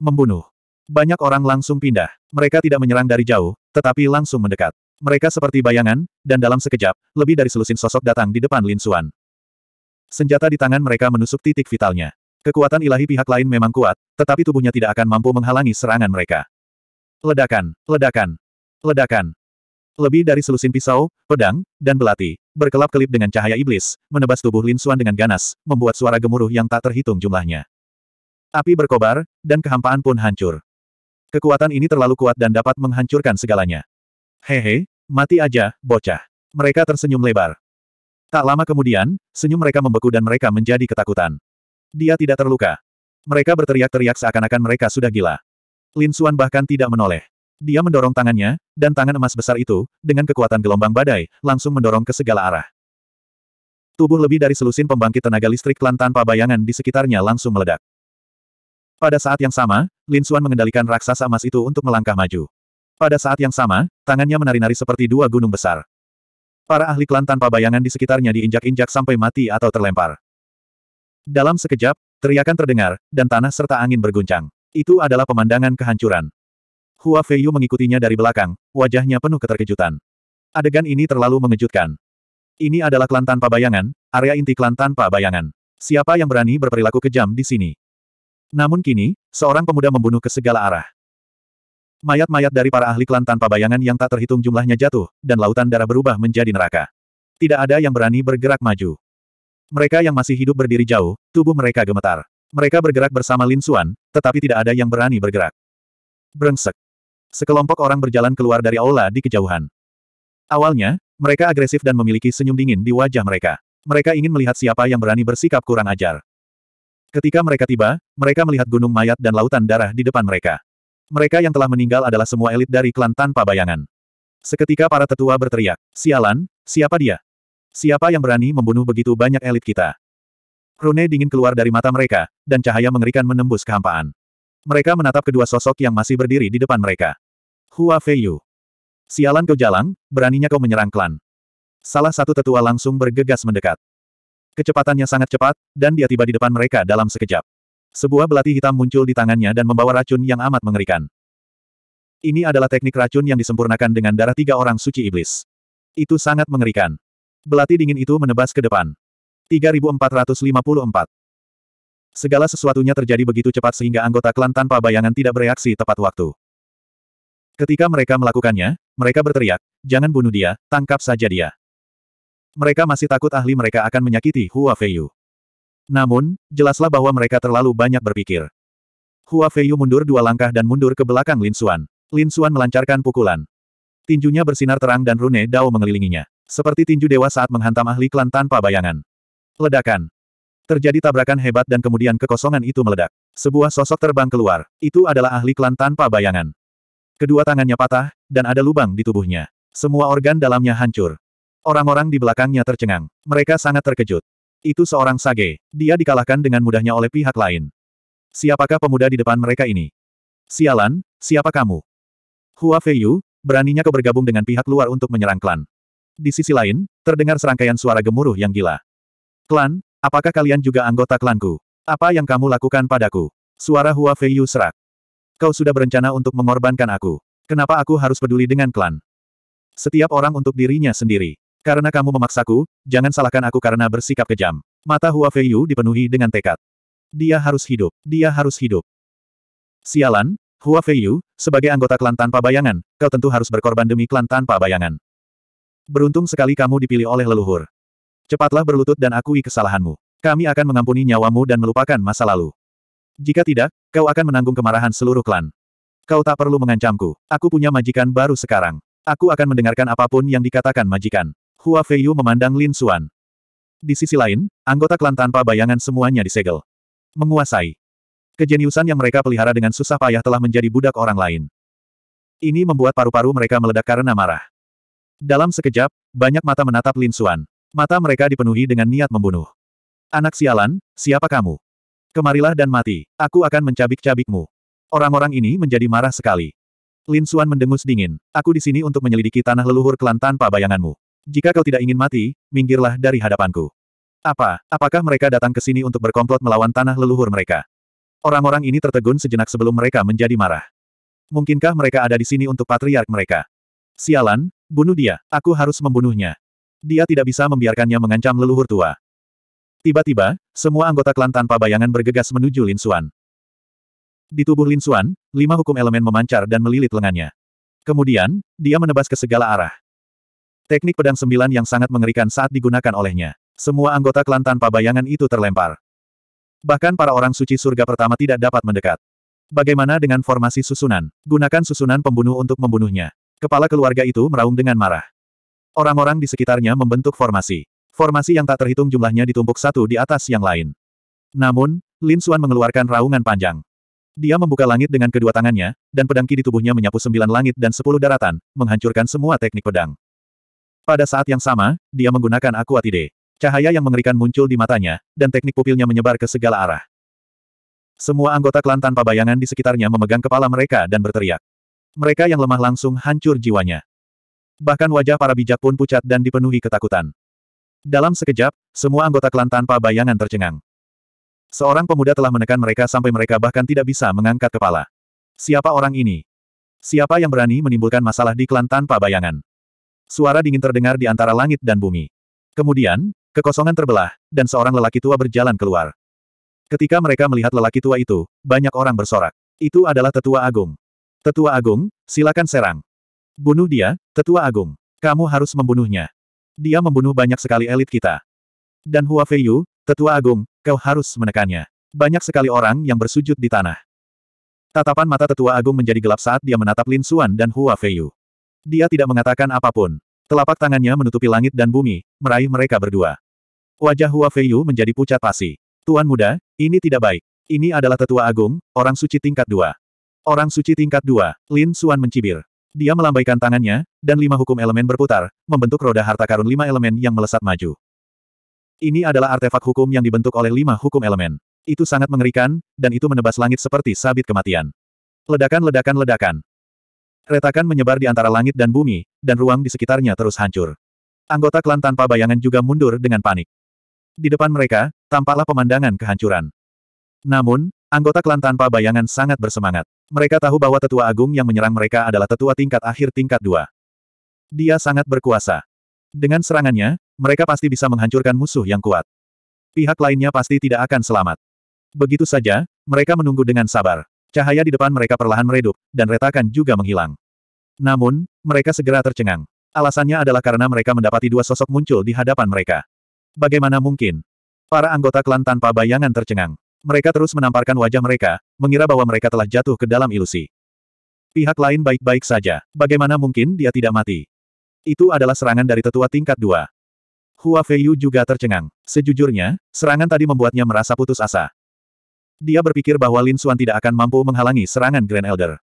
Membunuh. Banyak orang langsung pindah. Mereka tidak menyerang dari jauh, tetapi langsung mendekat. Mereka seperti bayangan, dan dalam sekejap, lebih dari selusin sosok datang di depan Lin Xuan. Senjata di tangan mereka menusuk titik vitalnya. Kekuatan ilahi pihak lain memang kuat, tetapi tubuhnya tidak akan mampu menghalangi serangan mereka. Ledakan, ledakan, ledakan. Lebih dari selusin pisau, pedang, dan belati, berkelap-kelip dengan cahaya iblis, menebas tubuh Lin Xuan dengan ganas, membuat suara gemuruh yang tak terhitung jumlahnya. Api berkobar, dan kehampaan pun hancur. Kekuatan ini terlalu kuat dan dapat menghancurkan segalanya. Hehe, mati aja, bocah. Mereka tersenyum lebar. Tak lama kemudian, senyum mereka membeku dan mereka menjadi ketakutan. Dia tidak terluka. Mereka berteriak-teriak seakan-akan mereka sudah gila. Lin Suan bahkan tidak menoleh. Dia mendorong tangannya, dan tangan emas besar itu, dengan kekuatan gelombang badai, langsung mendorong ke segala arah. Tubuh lebih dari selusin pembangkit tenaga listrik klan tanpa bayangan di sekitarnya langsung meledak. Pada saat yang sama, Lin Xuan mengendalikan raksasa emas itu untuk melangkah maju. Pada saat yang sama, tangannya menari-nari seperti dua gunung besar. Para ahli klan tanpa bayangan di sekitarnya diinjak-injak sampai mati atau terlempar. Dalam sekejap, teriakan terdengar, dan tanah serta angin berguncang. Itu adalah pemandangan kehancuran. Hua Feiyu mengikutinya dari belakang, wajahnya penuh keterkejutan. Adegan ini terlalu mengejutkan. Ini adalah klan tanpa bayangan, area inti klan tanpa bayangan. Siapa yang berani berperilaku kejam di sini? Namun kini, seorang pemuda membunuh ke segala arah. Mayat-mayat dari para ahli klan tanpa bayangan yang tak terhitung jumlahnya jatuh, dan lautan darah berubah menjadi neraka. Tidak ada yang berani bergerak maju. Mereka yang masih hidup berdiri jauh, tubuh mereka gemetar. Mereka bergerak bersama Lin Suan, tetapi tidak ada yang berani bergerak. Brengsek. Sekelompok orang berjalan keluar dari aula di kejauhan. Awalnya, mereka agresif dan memiliki senyum dingin di wajah mereka. Mereka ingin melihat siapa yang berani bersikap kurang ajar. Ketika mereka tiba, mereka melihat gunung mayat dan lautan darah di depan mereka. Mereka yang telah meninggal adalah semua elit dari klan tanpa bayangan. Seketika para tetua berteriak, Sialan, siapa dia? Siapa yang berani membunuh begitu banyak elit kita? Rune dingin keluar dari mata mereka, dan cahaya mengerikan menembus kehampaan. Mereka menatap kedua sosok yang masih berdiri di depan mereka. Hua Feiyu. Sialan kau jalang, beraninya kau menyerang klan. Salah satu tetua langsung bergegas mendekat. Kecepatannya sangat cepat, dan dia tiba di depan mereka dalam sekejap. Sebuah belati hitam muncul di tangannya dan membawa racun yang amat mengerikan. Ini adalah teknik racun yang disempurnakan dengan darah tiga orang suci iblis. Itu sangat mengerikan. Belati dingin itu menebas ke depan. 3454 Segala sesuatunya terjadi begitu cepat sehingga anggota klan tanpa bayangan tidak bereaksi tepat waktu. Ketika mereka melakukannya, mereka berteriak, jangan bunuh dia, tangkap saja dia. Mereka masih takut ahli mereka akan menyakiti Hua Feiyu. Namun, jelaslah bahwa mereka terlalu banyak berpikir. Hua Feiyu mundur dua langkah dan mundur ke belakang Lin Xuan. Lin Xuan melancarkan pukulan. Tinjunya bersinar terang dan Rune Dao mengelilinginya. Seperti tinju dewa saat menghantam ahli klan tanpa bayangan. Ledakan. Terjadi tabrakan hebat dan kemudian kekosongan itu meledak. Sebuah sosok terbang keluar. Itu adalah ahli klan tanpa bayangan. Kedua tangannya patah, dan ada lubang di tubuhnya. Semua organ dalamnya hancur. Orang-orang di belakangnya tercengang. Mereka sangat terkejut. Itu seorang sage. Dia dikalahkan dengan mudahnya oleh pihak lain. Siapakah pemuda di depan mereka ini? Sialan, siapa kamu? Hua Feiyu, beraninya kau bergabung dengan pihak luar untuk menyerang klan. Di sisi lain, terdengar serangkaian suara gemuruh yang gila. Klan, apakah kalian juga anggota klanku? Apa yang kamu lakukan padaku? Suara Hua Feiyu serak. Kau sudah berencana untuk mengorbankan aku. Kenapa aku harus peduli dengan klan? Setiap orang untuk dirinya sendiri. Karena kamu memaksaku, jangan salahkan aku karena bersikap kejam. Mata Hua Feiyu dipenuhi dengan tekad. Dia harus hidup, dia harus hidup. Sialan, Hua Feiyu, sebagai anggota klan tanpa bayangan, kau tentu harus berkorban demi klan tanpa bayangan. Beruntung sekali kamu dipilih oleh leluhur. Cepatlah berlutut dan akui kesalahanmu. Kami akan mengampuni nyawamu dan melupakan masa lalu. Jika tidak, kau akan menanggung kemarahan seluruh klan. Kau tak perlu mengancamku. Aku punya majikan baru sekarang. Aku akan mendengarkan apapun yang dikatakan majikan. Hua Feiyu memandang Lin Xuan. Di sisi lain, anggota klan tanpa bayangan semuanya disegel. Menguasai. Kejeniusan yang mereka pelihara dengan susah payah telah menjadi budak orang lain. Ini membuat paru-paru mereka meledak karena marah. Dalam sekejap, banyak mata menatap Lin Xuan. Mata mereka dipenuhi dengan niat membunuh. Anak sialan, siapa kamu? Kemarilah dan mati, aku akan mencabik-cabikmu. Orang-orang ini menjadi marah sekali. Lin Xuan mendengus dingin. Aku di sini untuk menyelidiki tanah leluhur klan tanpa bayanganmu. Jika kau tidak ingin mati, minggirlah dari hadapanku. Apa, apakah mereka datang ke sini untuk berkomplot melawan tanah leluhur mereka? Orang-orang ini tertegun sejenak sebelum mereka menjadi marah. Mungkinkah mereka ada di sini untuk patriark mereka? Sialan, bunuh dia, aku harus membunuhnya. Dia tidak bisa membiarkannya mengancam leluhur tua. Tiba-tiba, semua anggota klan tanpa bayangan bergegas menuju Lin Xuan. Di tubuh Lin Xuan, lima hukum elemen memancar dan melilit lengannya. Kemudian, dia menebas ke segala arah. Teknik pedang sembilan yang sangat mengerikan saat digunakan olehnya. Semua anggota klan tanpa bayangan itu terlempar. Bahkan para orang suci surga pertama tidak dapat mendekat. Bagaimana dengan formasi susunan? Gunakan susunan pembunuh untuk membunuhnya. Kepala keluarga itu meraung dengan marah. Orang-orang di sekitarnya membentuk formasi. Formasi yang tak terhitung jumlahnya ditumpuk satu di atas yang lain. Namun, Lin Suan mengeluarkan raungan panjang. Dia membuka langit dengan kedua tangannya, dan pedangki di tubuhnya menyapu sembilan langit dan sepuluh daratan, menghancurkan semua teknik pedang. Pada saat yang sama, dia menggunakan Aquatide. Cahaya yang mengerikan muncul di matanya, dan teknik pupilnya menyebar ke segala arah. Semua anggota klan tanpa bayangan di sekitarnya memegang kepala mereka dan berteriak. Mereka yang lemah langsung hancur jiwanya. Bahkan wajah para bijak pun pucat dan dipenuhi ketakutan. Dalam sekejap, semua anggota klan tanpa bayangan tercengang. Seorang pemuda telah menekan mereka sampai mereka bahkan tidak bisa mengangkat kepala. Siapa orang ini? Siapa yang berani menimbulkan masalah di klan tanpa bayangan? Suara dingin terdengar di antara langit dan bumi. Kemudian, kekosongan terbelah, dan seorang lelaki tua berjalan keluar. Ketika mereka melihat lelaki tua itu, banyak orang bersorak. Itu adalah tetua agung. Tetua agung, silakan serang. Bunuh dia, tetua agung. Kamu harus membunuhnya. Dia membunuh banyak sekali elit kita. Dan Hua Feiyu, tetua agung, kau harus menekannya. Banyak sekali orang yang bersujud di tanah. Tatapan mata tetua agung menjadi gelap saat dia menatap Lin Suan dan Hua Feiyu. Dia tidak mengatakan apapun. Telapak tangannya menutupi langit dan bumi, meraih mereka berdua. Wajah Hua Feiyu menjadi pucat pasi. Tuan muda, ini tidak baik. Ini adalah tetua agung, orang suci tingkat dua. Orang suci tingkat dua, Lin Suan mencibir. Dia melambaikan tangannya, dan lima hukum elemen berputar, membentuk roda harta karun lima elemen yang melesat maju. Ini adalah artefak hukum yang dibentuk oleh lima hukum elemen. Itu sangat mengerikan, dan itu menebas langit seperti sabit kematian. Ledakan-ledakan-ledakan. Retakan menyebar di antara langit dan bumi, dan ruang di sekitarnya terus hancur. Anggota klan tanpa bayangan juga mundur dengan panik. Di depan mereka, tampaklah pemandangan kehancuran. Namun, anggota klan tanpa bayangan sangat bersemangat. Mereka tahu bahwa tetua agung yang menyerang mereka adalah tetua tingkat akhir tingkat dua. Dia sangat berkuasa. Dengan serangannya, mereka pasti bisa menghancurkan musuh yang kuat. Pihak lainnya pasti tidak akan selamat. Begitu saja, mereka menunggu dengan sabar. Cahaya di depan mereka perlahan meredup, dan retakan juga menghilang. Namun, mereka segera tercengang. Alasannya adalah karena mereka mendapati dua sosok muncul di hadapan mereka. Bagaimana mungkin? Para anggota klan tanpa bayangan tercengang. Mereka terus menamparkan wajah mereka, mengira bahwa mereka telah jatuh ke dalam ilusi. Pihak lain baik-baik saja. Bagaimana mungkin dia tidak mati? Itu adalah serangan dari tetua tingkat dua. Hua Feiyu juga tercengang. Sejujurnya, serangan tadi membuatnya merasa putus asa. Dia berpikir bahwa Lin Xuan tidak akan mampu menghalangi serangan Grand Elder.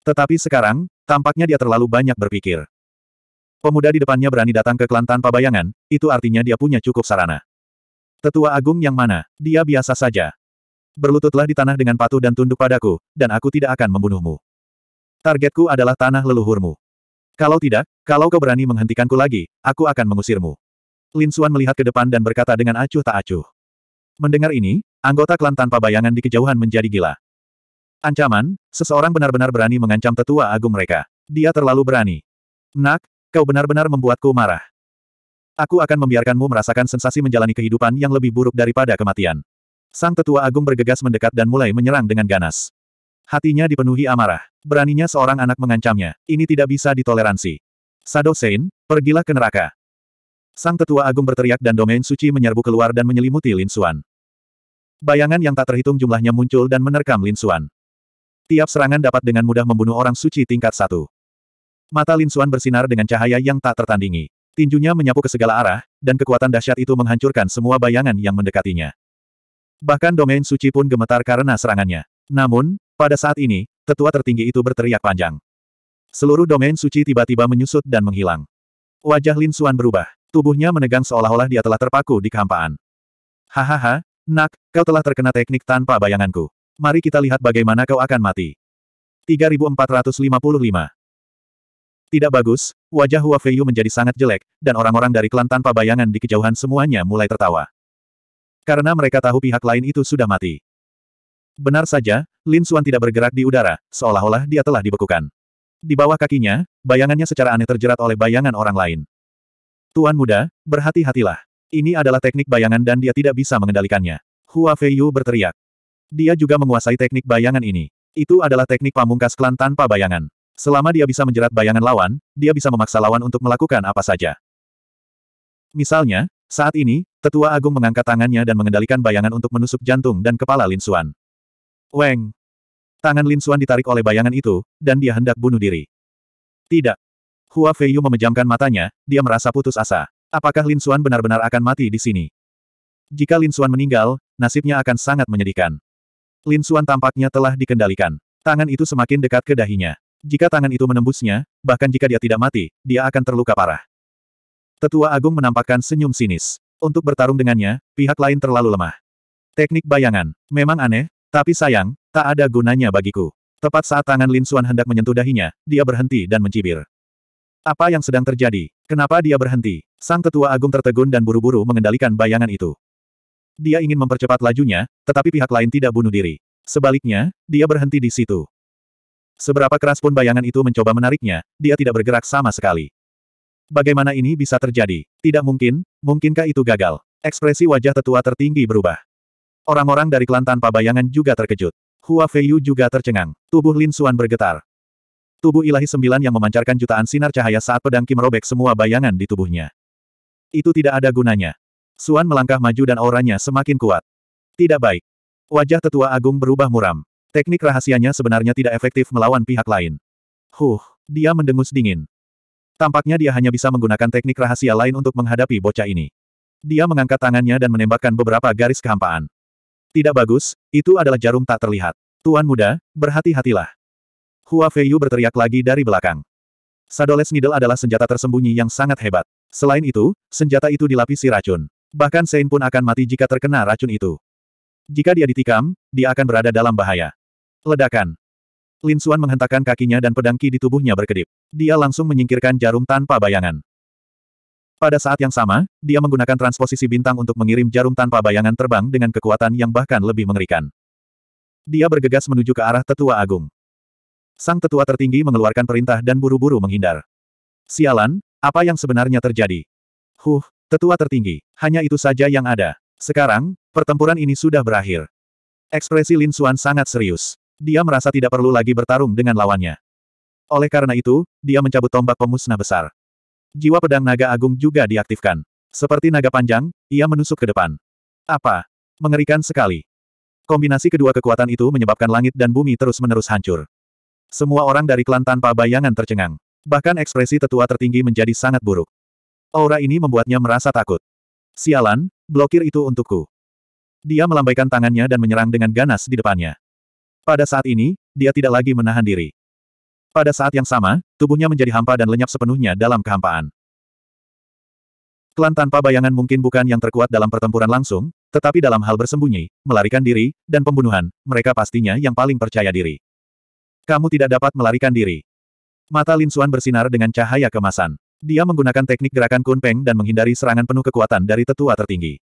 Tetapi sekarang, tampaknya dia terlalu banyak berpikir. Pemuda di depannya berani datang ke klan tanpa bayangan, itu artinya dia punya cukup sarana. Tetua agung yang mana, dia biasa saja. Berlututlah di tanah dengan patuh dan tunduk padaku, dan aku tidak akan membunuhmu. Targetku adalah tanah leluhurmu. Kalau tidak, kalau kau berani menghentikanku lagi, aku akan mengusirmu. Lin Xuan melihat ke depan dan berkata dengan acuh tak acuh. Mendengar ini, anggota klan tanpa bayangan di kejauhan menjadi gila. Ancaman, seseorang benar-benar berani mengancam tetua agung mereka. Dia terlalu berani. Nak, kau benar-benar membuatku marah. Aku akan membiarkanmu merasakan sensasi menjalani kehidupan yang lebih buruk daripada kematian. Sang tetua agung bergegas mendekat dan mulai menyerang dengan ganas. Hatinya dipenuhi amarah. Beraninya seorang anak mengancamnya. Ini tidak bisa ditoleransi. Sado Sein, pergilah ke neraka. Sang tetua agung berteriak dan domain suci menyerbu keluar dan menyelimuti Lin Xuan. Bayangan yang tak terhitung jumlahnya muncul dan menerkam Lin Xuan. Tiap serangan dapat dengan mudah membunuh orang suci tingkat satu. Mata Lin Xuan bersinar dengan cahaya yang tak tertandingi. Tinjunya menyapu ke segala arah, dan kekuatan dahsyat itu menghancurkan semua bayangan yang mendekatinya. Bahkan domain suci pun gemetar karena serangannya. Namun, pada saat ini, tetua tertinggi itu berteriak panjang. Seluruh domain suci tiba-tiba menyusut dan menghilang. Wajah Lin Xuan berubah. Tubuhnya menegang seolah-olah dia telah terpaku di kehampaan. Hahaha, nak, kau telah terkena teknik tanpa bayanganku. Mari kita lihat bagaimana kau akan mati. 3455 Tidak bagus, wajah Hua Feiyu menjadi sangat jelek, dan orang-orang dari klan tanpa bayangan di kejauhan semuanya mulai tertawa. Karena mereka tahu pihak lain itu sudah mati. Benar saja, Lin Xuan tidak bergerak di udara, seolah-olah dia telah dibekukan. Di bawah kakinya, bayangannya secara aneh terjerat oleh bayangan orang lain. Tuan muda, berhati-hatilah. Ini adalah teknik bayangan dan dia tidak bisa mengendalikannya. Hua Feiyu berteriak. Dia juga menguasai teknik bayangan ini. Itu adalah teknik pamungkas klan tanpa bayangan. Selama dia bisa menjerat bayangan lawan, dia bisa memaksa lawan untuk melakukan apa saja. Misalnya, saat ini, Tetua Agung mengangkat tangannya dan mengendalikan bayangan untuk menusuk jantung dan kepala Lin Suan. Weng! Tangan Lin Suan ditarik oleh bayangan itu, dan dia hendak bunuh diri. Tidak. Hua Feiyu memejamkan matanya, dia merasa putus asa. Apakah Lin Suan benar-benar akan mati di sini? Jika Lin Suan meninggal, nasibnya akan sangat menyedihkan. Lin Suan tampaknya telah dikendalikan. Tangan itu semakin dekat ke dahinya. Jika tangan itu menembusnya, bahkan jika dia tidak mati, dia akan terluka parah. Tetua Agung menampakkan senyum sinis. Untuk bertarung dengannya, pihak lain terlalu lemah. Teknik bayangan, memang aneh, tapi sayang, tak ada gunanya bagiku. Tepat saat tangan Lin Suan hendak menyentuh dahinya, dia berhenti dan mencibir. Apa yang sedang terjadi? Kenapa dia berhenti? Sang tetua agung tertegun dan buru-buru mengendalikan bayangan itu. Dia ingin mempercepat lajunya, tetapi pihak lain tidak bunuh diri. Sebaliknya, dia berhenti di situ. Seberapa keras pun bayangan itu mencoba menariknya, dia tidak bergerak sama sekali. Bagaimana ini bisa terjadi? Tidak mungkin, mungkinkah itu gagal? Ekspresi wajah tetua tertinggi berubah. Orang-orang dari klan tanpa bayangan juga terkejut. Hua Feiyu juga tercengang. Tubuh Lin Suan bergetar. Tubuh ilahi sembilan yang memancarkan jutaan sinar cahaya saat pedang Kim merobek semua bayangan di tubuhnya. Itu tidak ada gunanya. Suan melangkah maju dan auranya semakin kuat. Tidak baik. Wajah tetua agung berubah muram. Teknik rahasianya sebenarnya tidak efektif melawan pihak lain. Huh, dia mendengus dingin. Tampaknya dia hanya bisa menggunakan teknik rahasia lain untuk menghadapi bocah ini. Dia mengangkat tangannya dan menembakkan beberapa garis kehampaan. Tidak bagus, itu adalah jarum tak terlihat. Tuan muda, berhati-hatilah. Hua Feiyu berteriak lagi dari belakang. Sadoles Needle adalah senjata tersembunyi yang sangat hebat. Selain itu, senjata itu dilapisi racun. Bahkan Sein pun akan mati jika terkena racun itu. Jika dia ditikam, dia akan berada dalam bahaya. Ledakan. Lin Suan menghentakkan kakinya dan pedangki di tubuhnya berkedip. Dia langsung menyingkirkan jarum tanpa bayangan. Pada saat yang sama, dia menggunakan transposisi bintang untuk mengirim jarum tanpa bayangan terbang dengan kekuatan yang bahkan lebih mengerikan. Dia bergegas menuju ke arah tetua agung. Sang tetua tertinggi mengeluarkan perintah dan buru-buru menghindar. Sialan, apa yang sebenarnya terjadi? Huh, Tetua tertinggi, hanya itu saja yang ada. Sekarang, pertempuran ini sudah berakhir. Ekspresi Lin Xuan sangat serius. Dia merasa tidak perlu lagi bertarung dengan lawannya. Oleh karena itu, dia mencabut tombak pemusnah besar. Jiwa pedang naga agung juga diaktifkan. Seperti naga panjang, ia menusuk ke depan. Apa? Mengerikan sekali. Kombinasi kedua kekuatan itu menyebabkan langit dan bumi terus-menerus hancur. Semua orang dari klan tanpa bayangan tercengang. Bahkan ekspresi tetua tertinggi menjadi sangat buruk. Aura ini membuatnya merasa takut. Sialan, blokir itu untukku. Dia melambaikan tangannya dan menyerang dengan ganas di depannya. Pada saat ini, dia tidak lagi menahan diri. Pada saat yang sama, tubuhnya menjadi hampa dan lenyap sepenuhnya dalam kehampaan. Klan tanpa bayangan mungkin bukan yang terkuat dalam pertempuran langsung, tetapi dalam hal bersembunyi, melarikan diri, dan pembunuhan, mereka pastinya yang paling percaya diri. Kamu tidak dapat melarikan diri. Mata Lin Suan bersinar dengan cahaya kemasan. Dia menggunakan teknik gerakan kunpeng dan menghindari serangan penuh kekuatan dari tetua tertinggi.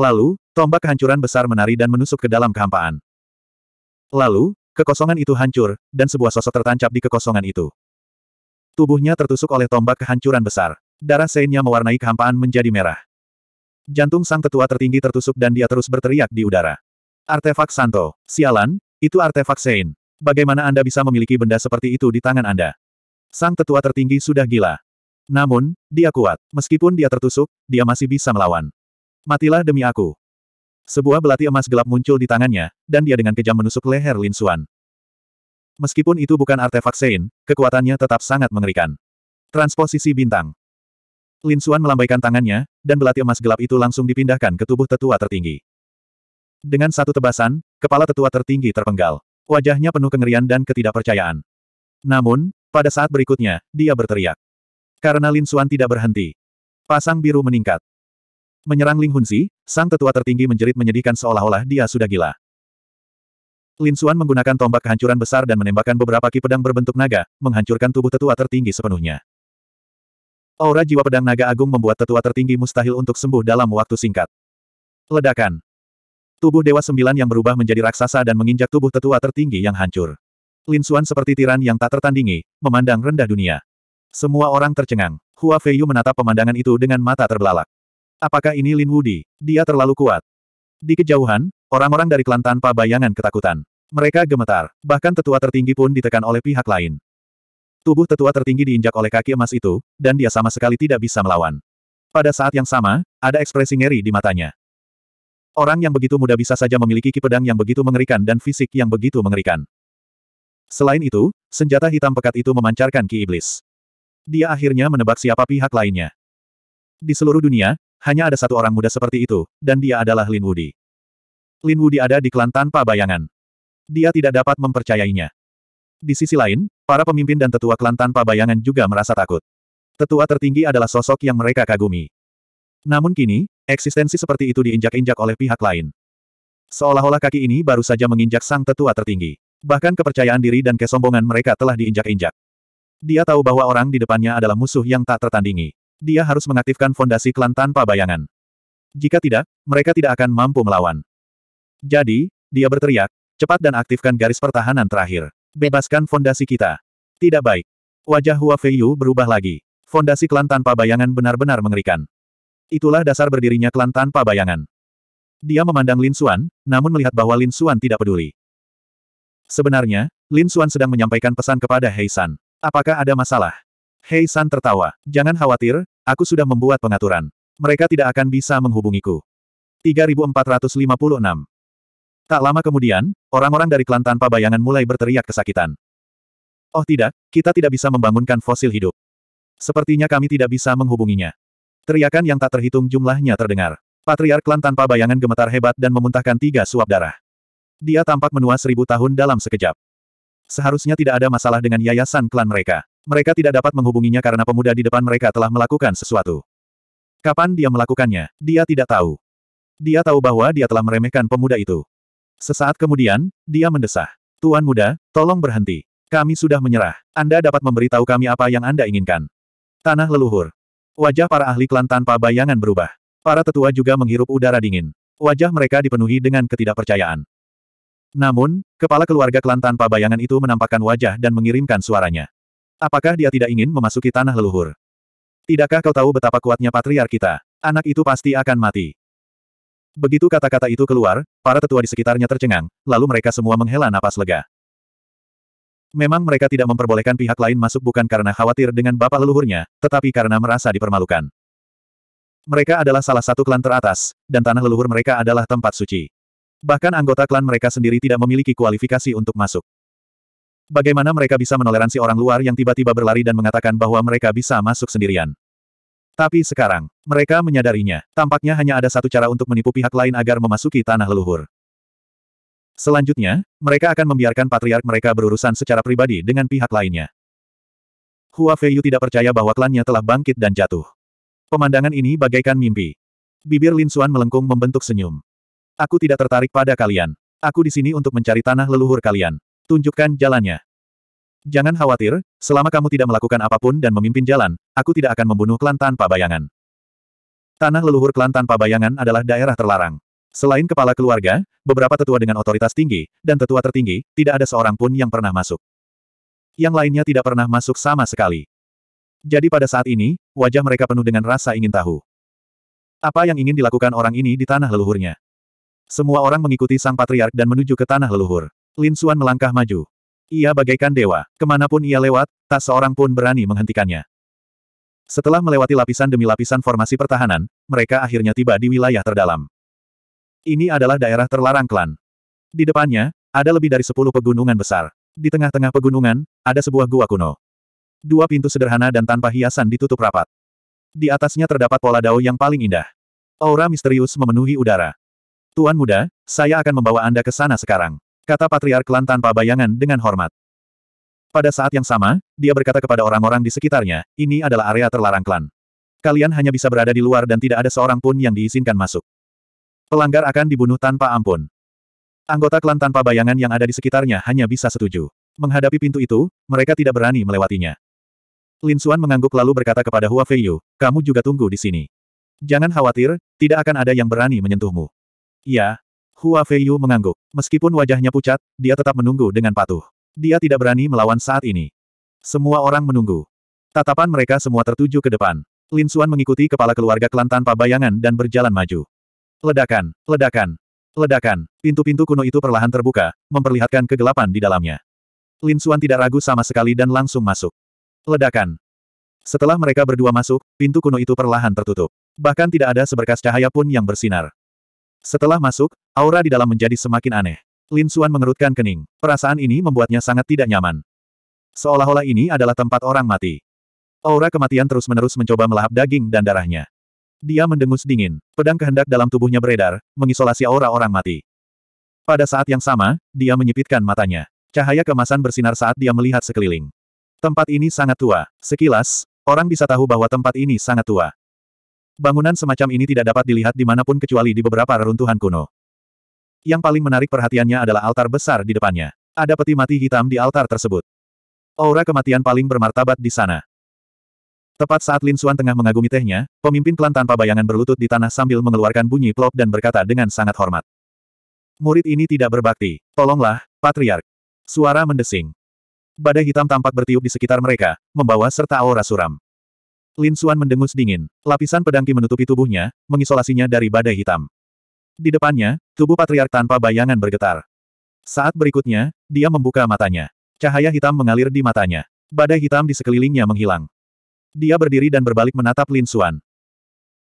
Lalu, tombak kehancuran besar menari dan menusuk ke dalam kehampaan. Lalu, kekosongan itu hancur, dan sebuah sosok tertancap di kekosongan itu. Tubuhnya tertusuk oleh tombak kehancuran besar. Darah seinnya mewarnai kehampaan menjadi merah. Jantung sang tetua tertinggi tertusuk dan dia terus berteriak di udara. Artefak Santo, sialan, itu artefak Sein. Bagaimana Anda bisa memiliki benda seperti itu di tangan Anda? Sang tetua tertinggi sudah gila. Namun, dia kuat. Meskipun dia tertusuk, dia masih bisa melawan. Matilah demi aku. Sebuah belati emas gelap muncul di tangannya, dan dia dengan kejam menusuk leher Lin Xuan. Meskipun itu bukan artefak Sein, kekuatannya tetap sangat mengerikan. Transposisi bintang. Lin Xuan melambaikan tangannya, dan belati emas gelap itu langsung dipindahkan ke tubuh tetua tertinggi. Dengan satu tebasan, kepala tetua tertinggi terpenggal. Wajahnya penuh kengerian dan ketidakpercayaan. Namun, pada saat berikutnya, dia berteriak. Karena Lin Suan tidak berhenti. Pasang biru meningkat. Menyerang Ling Hunsi, sang tetua tertinggi menjerit menyedihkan seolah-olah dia sudah gila. Lin Suan menggunakan tombak kehancuran besar dan menembakkan beberapa ki pedang berbentuk naga, menghancurkan tubuh tetua tertinggi sepenuhnya. Aura jiwa pedang naga agung membuat tetua tertinggi mustahil untuk sembuh dalam waktu singkat. Ledakan. Tubuh Dewa Sembilan yang berubah menjadi raksasa dan menginjak tubuh tetua tertinggi yang hancur. Lin Xuan seperti tiran yang tak tertandingi, memandang rendah dunia. Semua orang tercengang. Hua Feiyu menatap pemandangan itu dengan mata terbelalak. Apakah ini Lin Wudi? Dia terlalu kuat. Di kejauhan, orang-orang dari klan tanpa bayangan ketakutan. Mereka gemetar, bahkan tetua tertinggi pun ditekan oleh pihak lain. Tubuh tetua tertinggi diinjak oleh kaki emas itu, dan dia sama sekali tidak bisa melawan. Pada saat yang sama, ada ekspresi ngeri di matanya. Orang yang begitu muda bisa saja memiliki kipedang yang begitu mengerikan dan fisik yang begitu mengerikan. Selain itu, senjata hitam pekat itu memancarkan ki iblis. Dia akhirnya menebak siapa pihak lainnya. Di seluruh dunia, hanya ada satu orang muda seperti itu, dan dia adalah Lin Wudi. Lin Wudi ada di klan tanpa bayangan. Dia tidak dapat mempercayainya. Di sisi lain, para pemimpin dan tetua klan tanpa bayangan juga merasa takut. Tetua tertinggi adalah sosok yang mereka kagumi. Namun kini, eksistensi seperti itu diinjak-injak oleh pihak lain. Seolah-olah kaki ini baru saja menginjak sang tetua tertinggi. Bahkan kepercayaan diri dan kesombongan mereka telah diinjak-injak. Dia tahu bahwa orang di depannya adalah musuh yang tak tertandingi. Dia harus mengaktifkan fondasi klan tanpa bayangan. Jika tidak, mereka tidak akan mampu melawan. Jadi, dia berteriak, cepat dan aktifkan garis pertahanan terakhir. Bebaskan fondasi kita. Tidak baik. Wajah Hua Feiyu berubah lagi. Fondasi klan tanpa bayangan benar-benar mengerikan. Itulah dasar berdirinya klan tanpa bayangan. Dia memandang Lin Suan, namun melihat bahwa Lin Suan tidak peduli. Sebenarnya, Lin Xuan sedang menyampaikan pesan kepada Hei San. Apakah ada masalah? Hei San tertawa. Jangan khawatir, aku sudah membuat pengaturan. Mereka tidak akan bisa menghubungiku. 3456 Tak lama kemudian, orang-orang dari klan tanpa bayangan mulai berteriak kesakitan. Oh tidak, kita tidak bisa membangunkan fosil hidup. Sepertinya kami tidak bisa menghubunginya. Teriakan yang tak terhitung jumlahnya terdengar. Patriark klan tanpa bayangan gemetar hebat dan memuntahkan tiga suap darah. Dia tampak menua seribu tahun dalam sekejap. Seharusnya tidak ada masalah dengan yayasan klan mereka. Mereka tidak dapat menghubunginya karena pemuda di depan mereka telah melakukan sesuatu. Kapan dia melakukannya, dia tidak tahu. Dia tahu bahwa dia telah meremehkan pemuda itu. Sesaat kemudian, dia mendesah. Tuan muda, tolong berhenti. Kami sudah menyerah. Anda dapat memberitahu kami apa yang Anda inginkan. Tanah leluhur. Wajah para ahli klan tanpa bayangan berubah. Para tetua juga menghirup udara dingin. Wajah mereka dipenuhi dengan ketidakpercayaan. Namun, kepala keluarga klan tanpa bayangan itu menampakkan wajah dan mengirimkan suaranya. Apakah dia tidak ingin memasuki tanah leluhur? Tidakkah kau tahu betapa kuatnya patriar kita? Anak itu pasti akan mati. Begitu kata-kata itu keluar, para tetua di sekitarnya tercengang, lalu mereka semua menghela napas lega. Memang mereka tidak memperbolehkan pihak lain masuk bukan karena khawatir dengan bapak leluhurnya, tetapi karena merasa dipermalukan. Mereka adalah salah satu klan teratas, dan tanah leluhur mereka adalah tempat suci. Bahkan anggota klan mereka sendiri tidak memiliki kualifikasi untuk masuk. Bagaimana mereka bisa menoleransi orang luar yang tiba-tiba berlari dan mengatakan bahwa mereka bisa masuk sendirian? Tapi sekarang, mereka menyadarinya. Tampaknya hanya ada satu cara untuk menipu pihak lain agar memasuki tanah leluhur. Selanjutnya, mereka akan membiarkan patriark mereka berurusan secara pribadi dengan pihak lainnya. Hua Feiyu tidak percaya bahwa klannya telah bangkit dan jatuh. Pemandangan ini bagaikan mimpi. Bibir Lin Xuan melengkung membentuk senyum. Aku tidak tertarik pada kalian. Aku di sini untuk mencari tanah leluhur kalian. Tunjukkan jalannya. Jangan khawatir, selama kamu tidak melakukan apapun dan memimpin jalan, aku tidak akan membunuh klan tanpa bayangan. Tanah leluhur klan tanpa bayangan adalah daerah terlarang. Selain kepala keluarga, beberapa tetua dengan otoritas tinggi, dan tetua tertinggi, tidak ada seorang pun yang pernah masuk. Yang lainnya tidak pernah masuk sama sekali. Jadi pada saat ini, wajah mereka penuh dengan rasa ingin tahu. Apa yang ingin dilakukan orang ini di tanah leluhurnya? Semua orang mengikuti sang patriark dan menuju ke tanah leluhur. Lin Xuan melangkah maju. Ia bagaikan dewa, kemanapun ia lewat, tak seorang pun berani menghentikannya. Setelah melewati lapisan demi lapisan formasi pertahanan, mereka akhirnya tiba di wilayah terdalam. Ini adalah daerah terlarang klan. Di depannya, ada lebih dari sepuluh pegunungan besar. Di tengah-tengah pegunungan, ada sebuah gua kuno. Dua pintu sederhana dan tanpa hiasan ditutup rapat. Di atasnya terdapat pola dao yang paling indah. Aura misterius memenuhi udara. Tuan muda, saya akan membawa Anda ke sana sekarang. Kata Patriark Klan tanpa bayangan dengan hormat. Pada saat yang sama, dia berkata kepada orang-orang di sekitarnya, ini adalah area terlarang klan. Kalian hanya bisa berada di luar dan tidak ada seorang pun yang diizinkan masuk. Pelanggar akan dibunuh tanpa ampun. Anggota klan tanpa bayangan yang ada di sekitarnya hanya bisa setuju. Menghadapi pintu itu, mereka tidak berani melewatinya. Lin Xuan mengangguk lalu berkata kepada Hua Feiyu, kamu juga tunggu di sini. Jangan khawatir, tidak akan ada yang berani menyentuhmu. Ya, Hua Feiyu mengangguk. Meskipun wajahnya pucat, dia tetap menunggu dengan patuh. Dia tidak berani melawan saat ini. Semua orang menunggu. Tatapan mereka semua tertuju ke depan. Lin Xuan mengikuti kepala keluarga klan tanpa bayangan dan berjalan maju. Ledakan, ledakan, ledakan. Pintu-pintu kuno itu perlahan terbuka, memperlihatkan kegelapan di dalamnya. Lin Xuan tidak ragu sama sekali dan langsung masuk. Ledakan. Setelah mereka berdua masuk, pintu kuno itu perlahan tertutup. Bahkan tidak ada seberkas cahaya pun yang bersinar. Setelah masuk, aura di dalam menjadi semakin aneh. Lin Suan mengerutkan kening. Perasaan ini membuatnya sangat tidak nyaman. Seolah-olah ini adalah tempat orang mati. Aura kematian terus-menerus mencoba melahap daging dan darahnya. Dia mendengus dingin. Pedang kehendak dalam tubuhnya beredar, mengisolasi aura orang mati. Pada saat yang sama, dia menyipitkan matanya. Cahaya kemasan bersinar saat dia melihat sekeliling. Tempat ini sangat tua. Sekilas, orang bisa tahu bahwa tempat ini sangat tua. Bangunan semacam ini tidak dapat dilihat di dimanapun kecuali di beberapa reruntuhan kuno. Yang paling menarik perhatiannya adalah altar besar di depannya. Ada peti mati hitam di altar tersebut. Aura kematian paling bermartabat di sana. Tepat saat Lin Xuan tengah mengagumi tehnya, pemimpin klan tanpa bayangan berlutut di tanah sambil mengeluarkan bunyi plop dan berkata dengan sangat hormat. Murid ini tidak berbakti. Tolonglah, Patriark. Suara mendesing. Badai hitam tampak bertiup di sekitar mereka, membawa serta aura suram. Lin Suan mendengus dingin. Lapisan pedangki menutupi tubuhnya, mengisolasinya dari badai hitam. Di depannya, tubuh patriark tanpa bayangan bergetar. Saat berikutnya, dia membuka matanya. Cahaya hitam mengalir di matanya. Badai hitam di sekelilingnya menghilang. Dia berdiri dan berbalik menatap Lin Suan.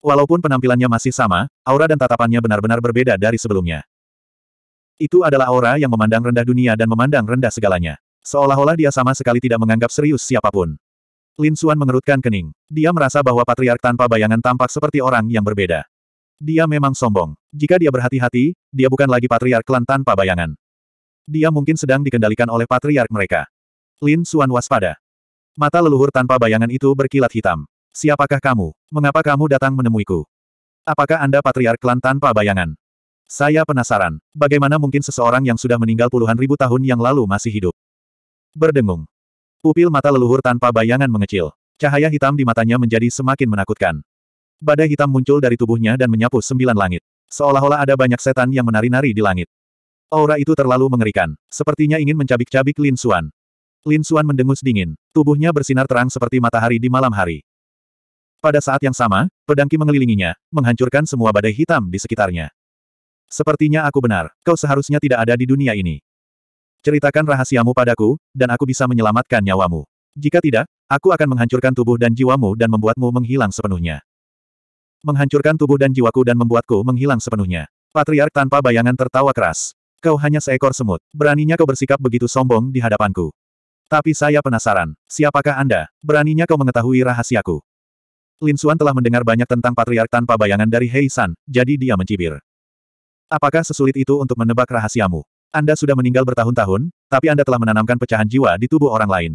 Walaupun penampilannya masih sama, aura dan tatapannya benar-benar berbeda dari sebelumnya. Itu adalah aura yang memandang rendah dunia dan memandang rendah segalanya. Seolah-olah dia sama sekali tidak menganggap serius siapapun. Lin Suan mengerutkan kening. Dia merasa bahwa patriark tanpa bayangan tampak seperti orang yang berbeda. Dia memang sombong. Jika dia berhati-hati, dia bukan lagi patriark klan tanpa bayangan. Dia mungkin sedang dikendalikan oleh patriark mereka. Lin Suan waspada. Mata leluhur tanpa bayangan itu berkilat hitam. Siapakah kamu? Mengapa kamu datang menemuiku? Apakah Anda patriark klan tanpa bayangan? Saya penasaran, bagaimana mungkin seseorang yang sudah meninggal puluhan ribu tahun yang lalu masih hidup? Berdengung, Pupil mata leluhur tanpa bayangan mengecil. Cahaya hitam di matanya menjadi semakin menakutkan. Badai hitam muncul dari tubuhnya dan menyapu sembilan langit. Seolah-olah ada banyak setan yang menari-nari di langit. Aura itu terlalu mengerikan. Sepertinya ingin mencabik-cabik Lin Xuan. Lin Xuan mendengus dingin. Tubuhnya bersinar terang seperti matahari di malam hari. Pada saat yang sama, pedangki mengelilinginya, menghancurkan semua badai hitam di sekitarnya. Sepertinya aku benar, kau seharusnya tidak ada di dunia ini. Ceritakan rahasiamu padaku, dan aku bisa menyelamatkan nyawamu. Jika tidak, aku akan menghancurkan tubuh dan jiwamu dan membuatmu menghilang sepenuhnya. Menghancurkan tubuh dan jiwaku dan membuatku menghilang sepenuhnya. Patriark tanpa bayangan tertawa keras. Kau hanya seekor semut. Beraninya kau bersikap begitu sombong di hadapanku. Tapi saya penasaran, siapakah Anda? Beraninya kau mengetahui rahasiaku. Lin Xuan telah mendengar banyak tentang patriark tanpa bayangan dari Hei San, jadi dia mencibir. Apakah sesulit itu untuk menebak rahasiamu? Anda sudah meninggal bertahun-tahun, tapi Anda telah menanamkan pecahan jiwa di tubuh orang lain.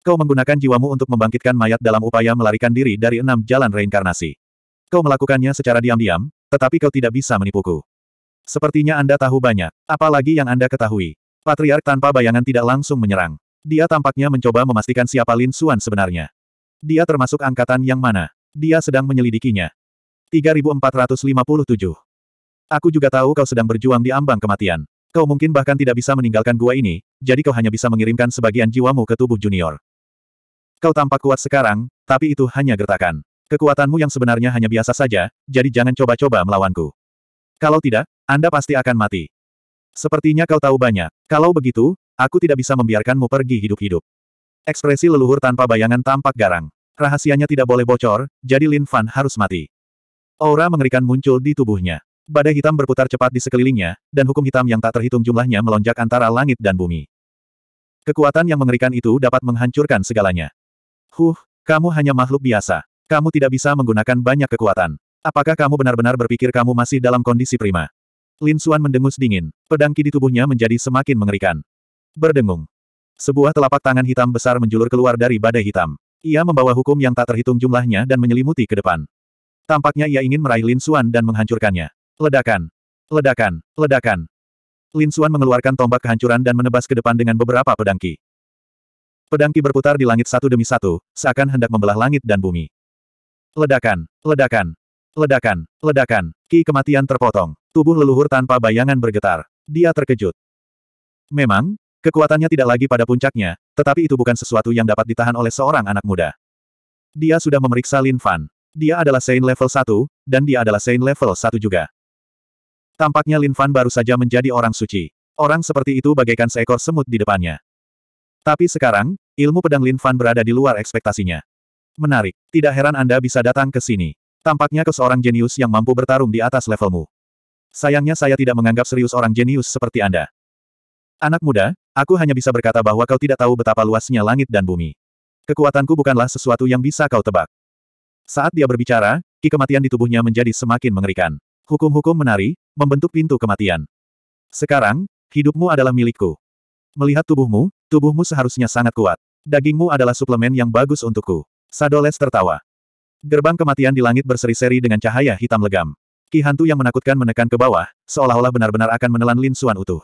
Kau menggunakan jiwamu untuk membangkitkan mayat dalam upaya melarikan diri dari enam jalan reinkarnasi. Kau melakukannya secara diam-diam, tetapi kau tidak bisa menipuku. Sepertinya Anda tahu banyak, apalagi yang Anda ketahui. Patriark tanpa bayangan tidak langsung menyerang. Dia tampaknya mencoba memastikan siapa Lin Suan sebenarnya. Dia termasuk angkatan yang mana. Dia sedang menyelidikinya. 3457 Aku juga tahu kau sedang berjuang di ambang kematian. Kau mungkin bahkan tidak bisa meninggalkan gua ini, jadi kau hanya bisa mengirimkan sebagian jiwamu ke tubuh junior. Kau tampak kuat sekarang, tapi itu hanya gertakan. Kekuatanmu yang sebenarnya hanya biasa saja, jadi jangan coba-coba melawanku. Kalau tidak, Anda pasti akan mati. Sepertinya kau tahu banyak. Kalau begitu, aku tidak bisa membiarkanmu pergi hidup-hidup. Ekspresi leluhur tanpa bayangan tampak garang. Rahasianya tidak boleh bocor, jadi Lin Fan harus mati. Aura mengerikan muncul di tubuhnya. Badai hitam berputar cepat di sekelilingnya, dan hukum hitam yang tak terhitung jumlahnya melonjak antara langit dan bumi. Kekuatan yang mengerikan itu dapat menghancurkan segalanya. Huh, kamu hanya makhluk biasa. Kamu tidak bisa menggunakan banyak kekuatan. Apakah kamu benar-benar berpikir kamu masih dalam kondisi prima? Lin Xuan mendengus dingin. Pedang ki di tubuhnya menjadi semakin mengerikan. Berdengung. Sebuah telapak tangan hitam besar menjulur keluar dari badai hitam. Ia membawa hukum yang tak terhitung jumlahnya dan menyelimuti ke depan. Tampaknya ia ingin meraih Lin Xuan dan menghancurkannya. Ledakan. Ledakan. Ledakan. Lin Xuan mengeluarkan tombak kehancuran dan menebas ke depan dengan beberapa pedangki. Pedangki berputar di langit satu demi satu, seakan hendak membelah langit dan bumi. Ledakan. Ledakan. Ledakan. Ledakan. Ki kematian terpotong. Tubuh leluhur tanpa bayangan bergetar. Dia terkejut. Memang, kekuatannya tidak lagi pada puncaknya, tetapi itu bukan sesuatu yang dapat ditahan oleh seorang anak muda. Dia sudah memeriksa Lin Fan. Dia adalah Saint level 1, dan dia adalah Saint level 1 juga. Tampaknya Lin Fan baru saja menjadi orang suci. Orang seperti itu bagaikan seekor semut di depannya. Tapi sekarang, ilmu pedang Lin Fan berada di luar ekspektasinya. Menarik, tidak heran Anda bisa datang ke sini. Tampaknya ke seorang jenius yang mampu bertarung di atas levelmu. Sayangnya saya tidak menganggap serius orang jenius seperti Anda. Anak muda, aku hanya bisa berkata bahwa kau tidak tahu betapa luasnya langit dan bumi. Kekuatanku bukanlah sesuatu yang bisa kau tebak. Saat dia berbicara, ki kematian di tubuhnya menjadi semakin mengerikan. Hukum-hukum menari, membentuk pintu kematian. Sekarang, hidupmu adalah milikku. Melihat tubuhmu, tubuhmu seharusnya sangat kuat. Dagingmu adalah suplemen yang bagus untukku. Sadoles tertawa. Gerbang kematian di langit berseri-seri dengan cahaya hitam legam. Ki hantu yang menakutkan menekan ke bawah, seolah-olah benar-benar akan menelan Lin Suan utuh.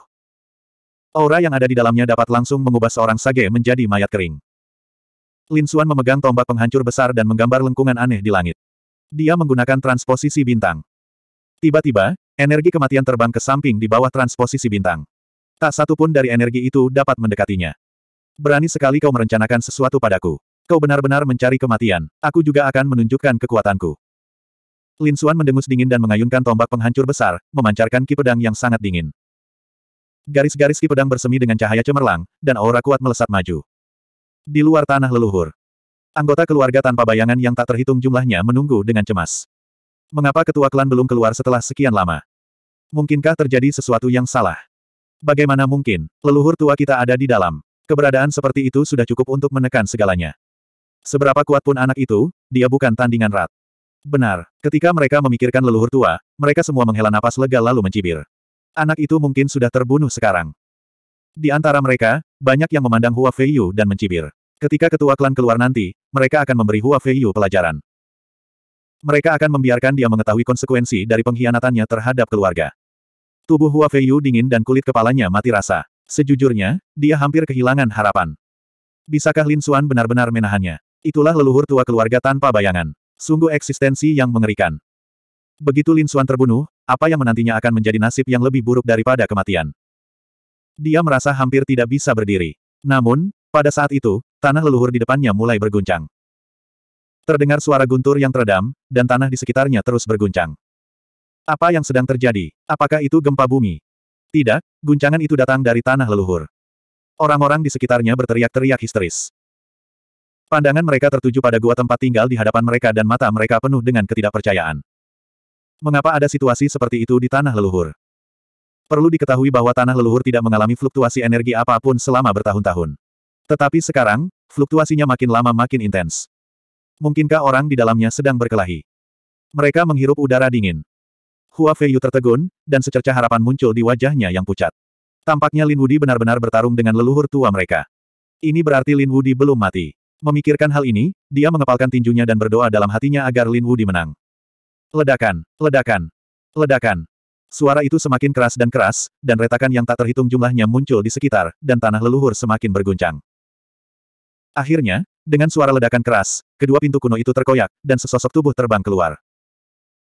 Aura yang ada di dalamnya dapat langsung mengubah seorang sage menjadi mayat kering. Lin Suan memegang tombak penghancur besar dan menggambar lengkungan aneh di langit. Dia menggunakan transposisi bintang. Tiba-tiba, energi kematian terbang ke samping di bawah transposisi bintang. Tak satu pun dari energi itu dapat mendekatinya. Berani sekali kau merencanakan sesuatu padaku. Kau benar-benar mencari kematian. Aku juga akan menunjukkan kekuatanku. Lin Xuan mendengus dingin dan mengayunkan tombak penghancur besar, memancarkan ki pedang yang sangat dingin. Garis-garis ki pedang bersemi dengan cahaya cemerlang, dan aura kuat melesat maju. Di luar tanah leluhur, anggota keluarga tanpa bayangan yang tak terhitung jumlahnya menunggu dengan cemas. Mengapa ketua klan belum keluar setelah sekian lama? Mungkinkah terjadi sesuatu yang salah? Bagaimana mungkin, leluhur tua kita ada di dalam. Keberadaan seperti itu sudah cukup untuk menekan segalanya. Seberapa kuat pun anak itu, dia bukan tandingan rat. Benar, ketika mereka memikirkan leluhur tua, mereka semua menghela napas lega lalu mencibir. Anak itu mungkin sudah terbunuh sekarang. Di antara mereka, banyak yang memandang Hua Feiyu dan mencibir. Ketika ketua klan keluar nanti, mereka akan memberi Hua Feiyu pelajaran. Mereka akan membiarkan dia mengetahui konsekuensi dari pengkhianatannya terhadap keluarga. Tubuh Hua Feiyu dingin dan kulit kepalanya mati rasa. Sejujurnya, dia hampir kehilangan harapan. Bisakah Lin Xuan benar-benar menahannya? Itulah leluhur tua keluarga tanpa bayangan. Sungguh eksistensi yang mengerikan. Begitu Lin Xuan terbunuh, apa yang menantinya akan menjadi nasib yang lebih buruk daripada kematian. Dia merasa hampir tidak bisa berdiri. Namun, pada saat itu, tanah leluhur di depannya mulai berguncang. Terdengar suara guntur yang teredam, dan tanah di sekitarnya terus berguncang. Apa yang sedang terjadi? Apakah itu gempa bumi? Tidak, guncangan itu datang dari tanah leluhur. Orang-orang di sekitarnya berteriak-teriak histeris. Pandangan mereka tertuju pada gua tempat tinggal di hadapan mereka dan mata mereka penuh dengan ketidakpercayaan. Mengapa ada situasi seperti itu di tanah leluhur? Perlu diketahui bahwa tanah leluhur tidak mengalami fluktuasi energi apapun selama bertahun-tahun. Tetapi sekarang, fluktuasinya makin lama makin intens. Mungkinkah orang di dalamnya sedang berkelahi? Mereka menghirup udara dingin. Hua Feiyu tertegun, dan secerca harapan muncul di wajahnya yang pucat. Tampaknya Lin Wudi benar-benar bertarung dengan leluhur tua mereka. Ini berarti Lin Wudi belum mati. Memikirkan hal ini, dia mengepalkan tinjunya dan berdoa dalam hatinya agar Lin Wudi menang. Ledakan, ledakan, ledakan. Suara itu semakin keras dan keras, dan retakan yang tak terhitung jumlahnya muncul di sekitar, dan tanah leluhur semakin berguncang. Akhirnya, dengan suara ledakan keras, kedua pintu kuno itu terkoyak, dan sesosok tubuh terbang keluar.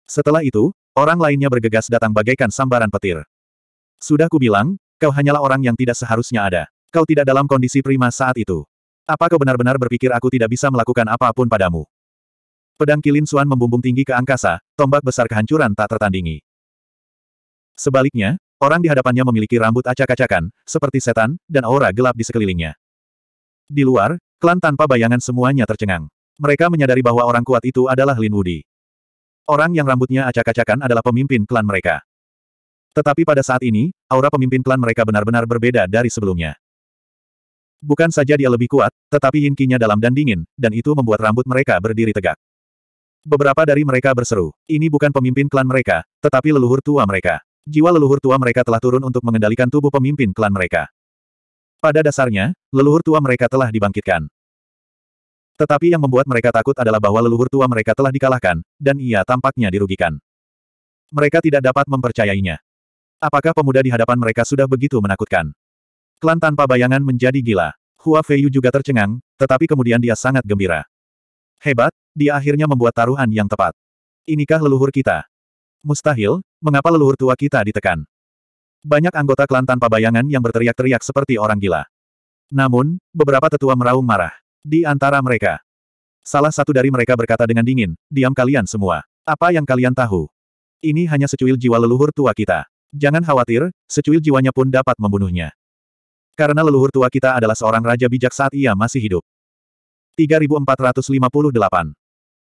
Setelah itu, orang lainnya bergegas datang bagaikan sambaran petir. Sudah kubilang, kau hanyalah orang yang tidak seharusnya ada. Kau tidak dalam kondisi prima saat itu. Apa kau benar-benar berpikir aku tidak bisa melakukan apapun padamu? Pedang Kilin Suan membumbung tinggi ke angkasa, tombak besar kehancuran tak tertandingi. Sebaliknya, orang di hadapannya memiliki rambut acak-acakan, seperti setan, dan aura gelap di sekelilingnya. Di luar, Klan tanpa bayangan semuanya tercengang. Mereka menyadari bahwa orang kuat itu adalah Lin Wudi. Orang yang rambutnya acak-acakan adalah pemimpin klan mereka. Tetapi pada saat ini, aura pemimpin klan mereka benar-benar berbeda dari sebelumnya. Bukan saja dia lebih kuat, tetapi hinkinya dalam dan dingin, dan itu membuat rambut mereka berdiri tegak. Beberapa dari mereka berseru, ini bukan pemimpin klan mereka, tetapi leluhur tua mereka. Jiwa leluhur tua mereka telah turun untuk mengendalikan tubuh pemimpin klan mereka. Pada dasarnya, leluhur tua mereka telah dibangkitkan. Tetapi yang membuat mereka takut adalah bahwa leluhur tua mereka telah dikalahkan, dan ia tampaknya dirugikan. Mereka tidak dapat mempercayainya. Apakah pemuda di hadapan mereka sudah begitu menakutkan? Klan tanpa bayangan menjadi gila. Hua Feiyu juga tercengang, tetapi kemudian dia sangat gembira. Hebat, dia akhirnya membuat taruhan yang tepat. Inikah leluhur kita? Mustahil, mengapa leluhur tua kita ditekan? Banyak anggota klan tanpa bayangan yang berteriak-teriak seperti orang gila. Namun, beberapa tetua meraung marah. Di antara mereka, salah satu dari mereka berkata dengan dingin, diam kalian semua. Apa yang kalian tahu? Ini hanya secuil jiwa leluhur tua kita. Jangan khawatir, secuil jiwanya pun dapat membunuhnya. Karena leluhur tua kita adalah seorang raja bijak saat ia masih hidup. 3458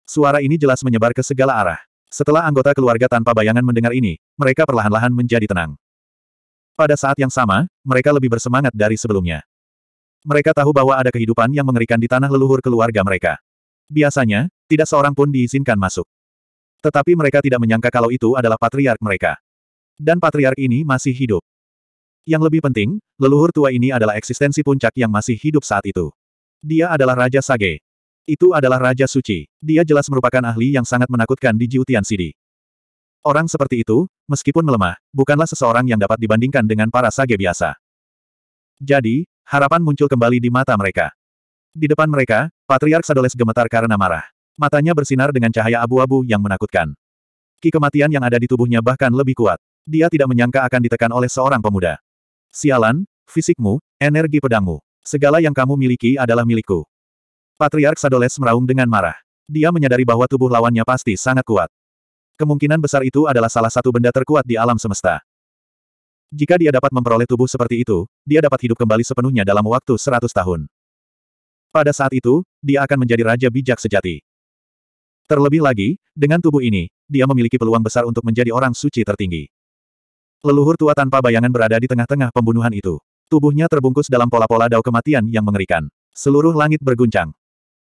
Suara ini jelas menyebar ke segala arah. Setelah anggota keluarga tanpa bayangan mendengar ini, mereka perlahan-lahan menjadi tenang. Pada saat yang sama, mereka lebih bersemangat dari sebelumnya. Mereka tahu bahwa ada kehidupan yang mengerikan di tanah leluhur keluarga mereka. Biasanya, tidak seorang pun diizinkan masuk. Tetapi mereka tidak menyangka kalau itu adalah patriark mereka. Dan patriark ini masih hidup. Yang lebih penting, leluhur tua ini adalah eksistensi puncak yang masih hidup saat itu. Dia adalah Raja Sage. Itu adalah Raja Suci. Dia jelas merupakan ahli yang sangat menakutkan di Jiutian Sidi. Orang seperti itu, meskipun melemah, bukanlah seseorang yang dapat dibandingkan dengan para sage biasa. Jadi, harapan muncul kembali di mata mereka. Di depan mereka, Patriark Sadoles gemetar karena marah. Matanya bersinar dengan cahaya abu-abu yang menakutkan. Ki kematian yang ada di tubuhnya bahkan lebih kuat. Dia tidak menyangka akan ditekan oleh seorang pemuda. Sialan, fisikmu, energi pedangmu. Segala yang kamu miliki adalah milikku. Patriark Sadoles meraung dengan marah. Dia menyadari bahwa tubuh lawannya pasti sangat kuat. Kemungkinan besar itu adalah salah satu benda terkuat di alam semesta. Jika dia dapat memperoleh tubuh seperti itu, dia dapat hidup kembali sepenuhnya dalam waktu seratus tahun. Pada saat itu, dia akan menjadi raja bijak sejati. Terlebih lagi, dengan tubuh ini, dia memiliki peluang besar untuk menjadi orang suci tertinggi. Leluhur tua tanpa bayangan berada di tengah-tengah pembunuhan itu. Tubuhnya terbungkus dalam pola-pola dao kematian yang mengerikan. Seluruh langit berguncang.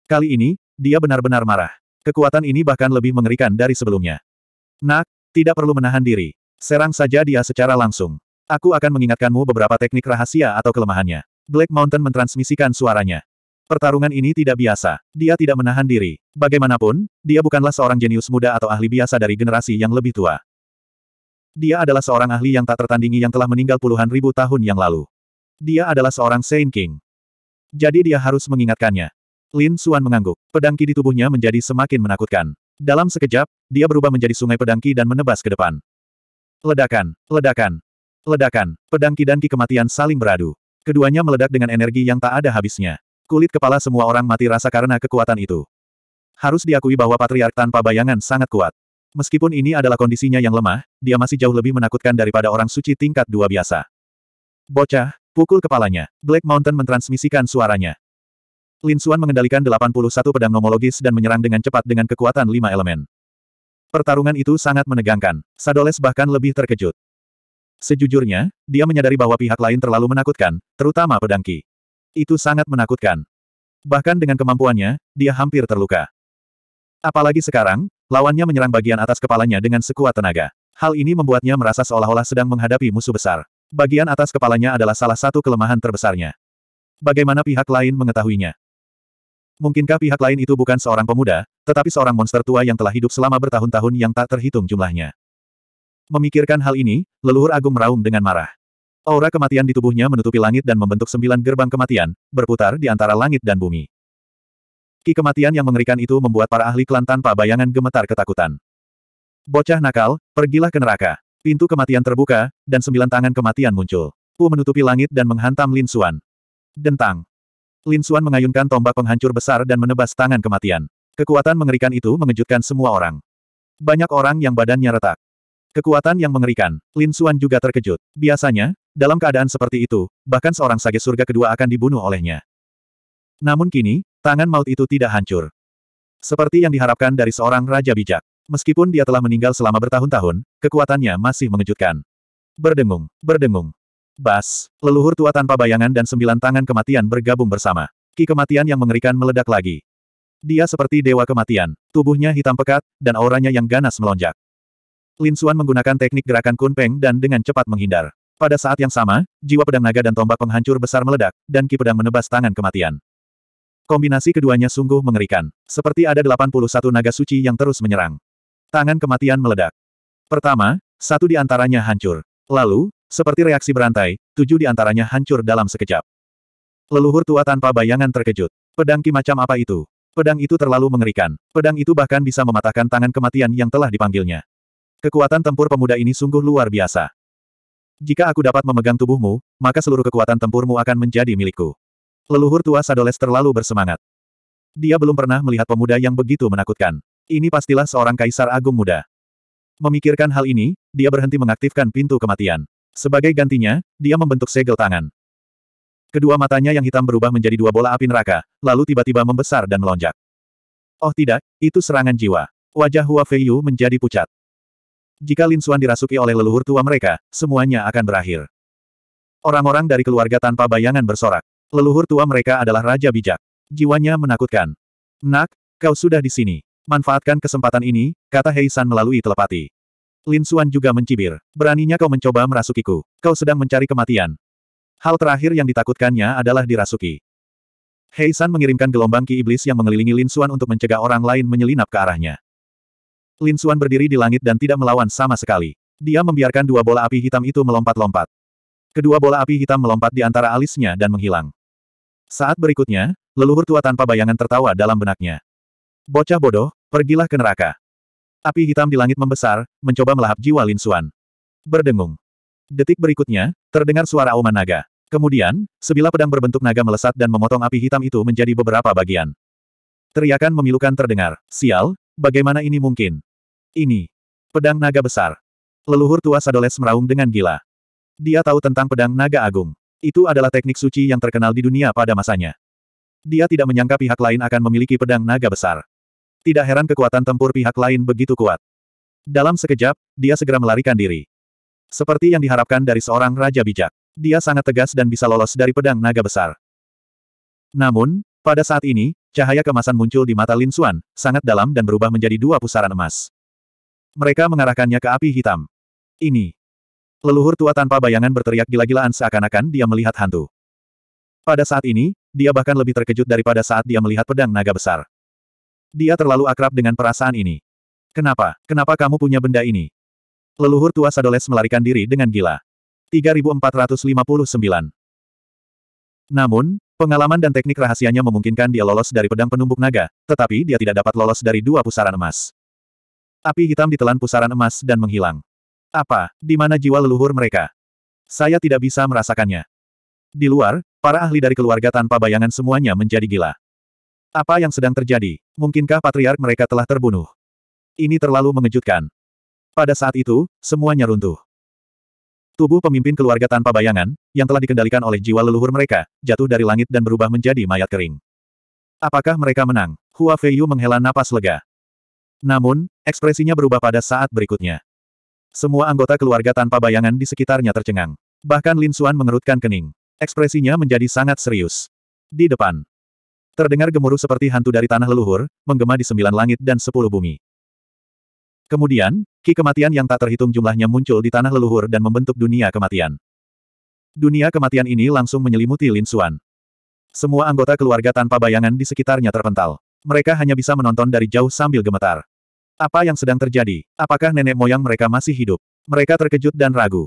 Kali ini, dia benar-benar marah. Kekuatan ini bahkan lebih mengerikan dari sebelumnya. Nak, tidak perlu menahan diri. Serang saja dia secara langsung. Aku akan mengingatkanmu beberapa teknik rahasia atau kelemahannya. Black Mountain mentransmisikan suaranya. Pertarungan ini tidak biasa. Dia tidak menahan diri. Bagaimanapun, dia bukanlah seorang jenius muda atau ahli biasa dari generasi yang lebih tua. Dia adalah seorang ahli yang tak tertandingi yang telah meninggal puluhan ribu tahun yang lalu. Dia adalah seorang Saint King. Jadi dia harus mengingatkannya. Lin Suan mengangguk. Pedang ki di tubuhnya menjadi semakin menakutkan. Dalam sekejap, dia berubah menjadi sungai pedangki dan menebas ke depan. Ledakan, ledakan, ledakan, Pedangki dan ki kematian saling beradu. Keduanya meledak dengan energi yang tak ada habisnya. Kulit kepala semua orang mati rasa karena kekuatan itu. Harus diakui bahwa patriark tanpa bayangan sangat kuat. Meskipun ini adalah kondisinya yang lemah, dia masih jauh lebih menakutkan daripada orang suci tingkat dua biasa. Bocah, pukul kepalanya. Black Mountain mentransmisikan suaranya. Lin Xuan mengendalikan 81 pedang nomologis dan menyerang dengan cepat dengan kekuatan lima elemen. Pertarungan itu sangat menegangkan. Sadoles bahkan lebih terkejut. Sejujurnya, dia menyadari bahwa pihak lain terlalu menakutkan, terutama pedang Qi. Itu sangat menakutkan. Bahkan dengan kemampuannya, dia hampir terluka. Apalagi sekarang, lawannya menyerang bagian atas kepalanya dengan sekuat tenaga. Hal ini membuatnya merasa seolah-olah sedang menghadapi musuh besar. Bagian atas kepalanya adalah salah satu kelemahan terbesarnya. Bagaimana pihak lain mengetahuinya? Mungkinkah pihak lain itu bukan seorang pemuda, tetapi seorang monster tua yang telah hidup selama bertahun-tahun yang tak terhitung jumlahnya. Memikirkan hal ini, leluhur agung meraung dengan marah. Aura kematian di tubuhnya menutupi langit dan membentuk sembilan gerbang kematian, berputar di antara langit dan bumi. Ki kematian yang mengerikan itu membuat para ahli klan tanpa bayangan gemetar ketakutan. Bocah nakal, pergilah ke neraka. Pintu kematian terbuka, dan sembilan tangan kematian muncul. Pu menutupi langit dan menghantam Lin Suan. Dentang. Lin Xuan mengayunkan tombak penghancur besar dan menebas tangan kematian. Kekuatan mengerikan itu mengejutkan semua orang. Banyak orang yang badannya retak. Kekuatan yang mengerikan, Lin Xuan juga terkejut. Biasanya, dalam keadaan seperti itu, bahkan seorang sage surga kedua akan dibunuh olehnya. Namun kini, tangan maut itu tidak hancur. Seperti yang diharapkan dari seorang raja bijak. Meskipun dia telah meninggal selama bertahun-tahun, kekuatannya masih mengejutkan. Berdengung, berdengung, Bas, leluhur tua tanpa bayangan dan sembilan tangan kematian bergabung bersama. Ki kematian yang mengerikan meledak lagi. Dia seperti dewa kematian, tubuhnya hitam pekat, dan auranya yang ganas melonjak. Lin Xuan menggunakan teknik gerakan kunpeng dan dengan cepat menghindar. Pada saat yang sama, jiwa pedang naga dan tombak penghancur besar meledak, dan ki pedang menebas tangan kematian. Kombinasi keduanya sungguh mengerikan, seperti ada 81 naga suci yang terus menyerang. Tangan kematian meledak. Pertama, satu di antaranya hancur. Lalu, seperti reaksi berantai, tujuh di antaranya hancur dalam sekejap. Leluhur tua tanpa bayangan terkejut. Pedang ki macam apa itu? Pedang itu terlalu mengerikan. Pedang itu bahkan bisa mematahkan tangan kematian yang telah dipanggilnya. Kekuatan tempur pemuda ini sungguh luar biasa. Jika aku dapat memegang tubuhmu, maka seluruh kekuatan tempurmu akan menjadi milikku. Leluhur tua Sadoles terlalu bersemangat. Dia belum pernah melihat pemuda yang begitu menakutkan. Ini pastilah seorang kaisar agung muda. Memikirkan hal ini, dia berhenti mengaktifkan pintu kematian. Sebagai gantinya, dia membentuk segel tangan. Kedua matanya yang hitam berubah menjadi dua bola api neraka, lalu tiba-tiba membesar dan melonjak. Oh tidak, itu serangan jiwa. Wajah Hua Feiyu menjadi pucat. Jika Lin Xuan dirasuki oleh leluhur tua mereka, semuanya akan berakhir. Orang-orang dari keluarga tanpa bayangan bersorak. Leluhur tua mereka adalah raja bijak. Jiwanya menakutkan. Nak, kau sudah di sini. Manfaatkan kesempatan ini, kata Hei San melalui telepati. Lin Suan juga mencibir. Beraninya kau mencoba merasukiku. Kau sedang mencari kematian. Hal terakhir yang ditakutkannya adalah dirasuki. Hei San mengirimkan gelombang ki iblis yang mengelilingi Lin Suan untuk mencegah orang lain menyelinap ke arahnya. Lin Suan berdiri di langit dan tidak melawan sama sekali. Dia membiarkan dua bola api hitam itu melompat-lompat. Kedua bola api hitam melompat di antara alisnya dan menghilang. Saat berikutnya, leluhur tua tanpa bayangan tertawa dalam benaknya. Bocah bodoh, pergilah ke neraka. Api hitam di langit membesar, mencoba melahap jiwa Lin Xuan. Berdengung. Detik berikutnya, terdengar suara auman naga. Kemudian, sebilah pedang berbentuk naga melesat dan memotong api hitam itu menjadi beberapa bagian. Teriakan memilukan terdengar. Sial, bagaimana ini mungkin? Ini. Pedang naga besar. Leluhur tua Sadoles meraung dengan gila. Dia tahu tentang pedang naga agung. Itu adalah teknik suci yang terkenal di dunia pada masanya. Dia tidak menyangka pihak lain akan memiliki pedang naga besar. Tidak heran kekuatan tempur pihak lain begitu kuat. Dalam sekejap, dia segera melarikan diri. Seperti yang diharapkan dari seorang raja bijak. Dia sangat tegas dan bisa lolos dari pedang naga besar. Namun, pada saat ini, cahaya kemasan muncul di mata Lin Xuan, sangat dalam dan berubah menjadi dua pusaran emas. Mereka mengarahkannya ke api hitam. Ini. Leluhur tua tanpa bayangan berteriak gila-gilaan seakan-akan dia melihat hantu. Pada saat ini, dia bahkan lebih terkejut daripada saat dia melihat pedang naga besar. Dia terlalu akrab dengan perasaan ini. Kenapa? Kenapa kamu punya benda ini? Leluhur tua Sadoles melarikan diri dengan gila. 3459 Namun, pengalaman dan teknik rahasianya memungkinkan dia lolos dari pedang penumbuk naga, tetapi dia tidak dapat lolos dari dua pusaran emas. Api hitam ditelan pusaran emas dan menghilang. Apa? Di mana jiwa leluhur mereka? Saya tidak bisa merasakannya. Di luar, para ahli dari keluarga tanpa bayangan semuanya menjadi gila. Apa yang sedang terjadi? Mungkinkah patriark mereka telah terbunuh? Ini terlalu mengejutkan. Pada saat itu, semuanya runtuh. Tubuh pemimpin keluarga tanpa bayangan, yang telah dikendalikan oleh jiwa leluhur mereka, jatuh dari langit dan berubah menjadi mayat kering. Apakah mereka menang? Hua Feiyu menghela napas lega. Namun, ekspresinya berubah pada saat berikutnya. Semua anggota keluarga tanpa bayangan di sekitarnya tercengang. Bahkan Lin Xuan mengerutkan kening. Ekspresinya menjadi sangat serius. Di depan, Terdengar gemuruh seperti hantu dari tanah leluhur, menggema di sembilan langit dan sepuluh bumi. Kemudian, ki kematian yang tak terhitung jumlahnya muncul di tanah leluhur dan membentuk dunia kematian. Dunia kematian ini langsung menyelimuti Lin Xuan. Semua anggota keluarga tanpa bayangan di sekitarnya terpental. Mereka hanya bisa menonton dari jauh sambil gemetar. Apa yang sedang terjadi? Apakah nenek moyang mereka masih hidup? Mereka terkejut dan ragu.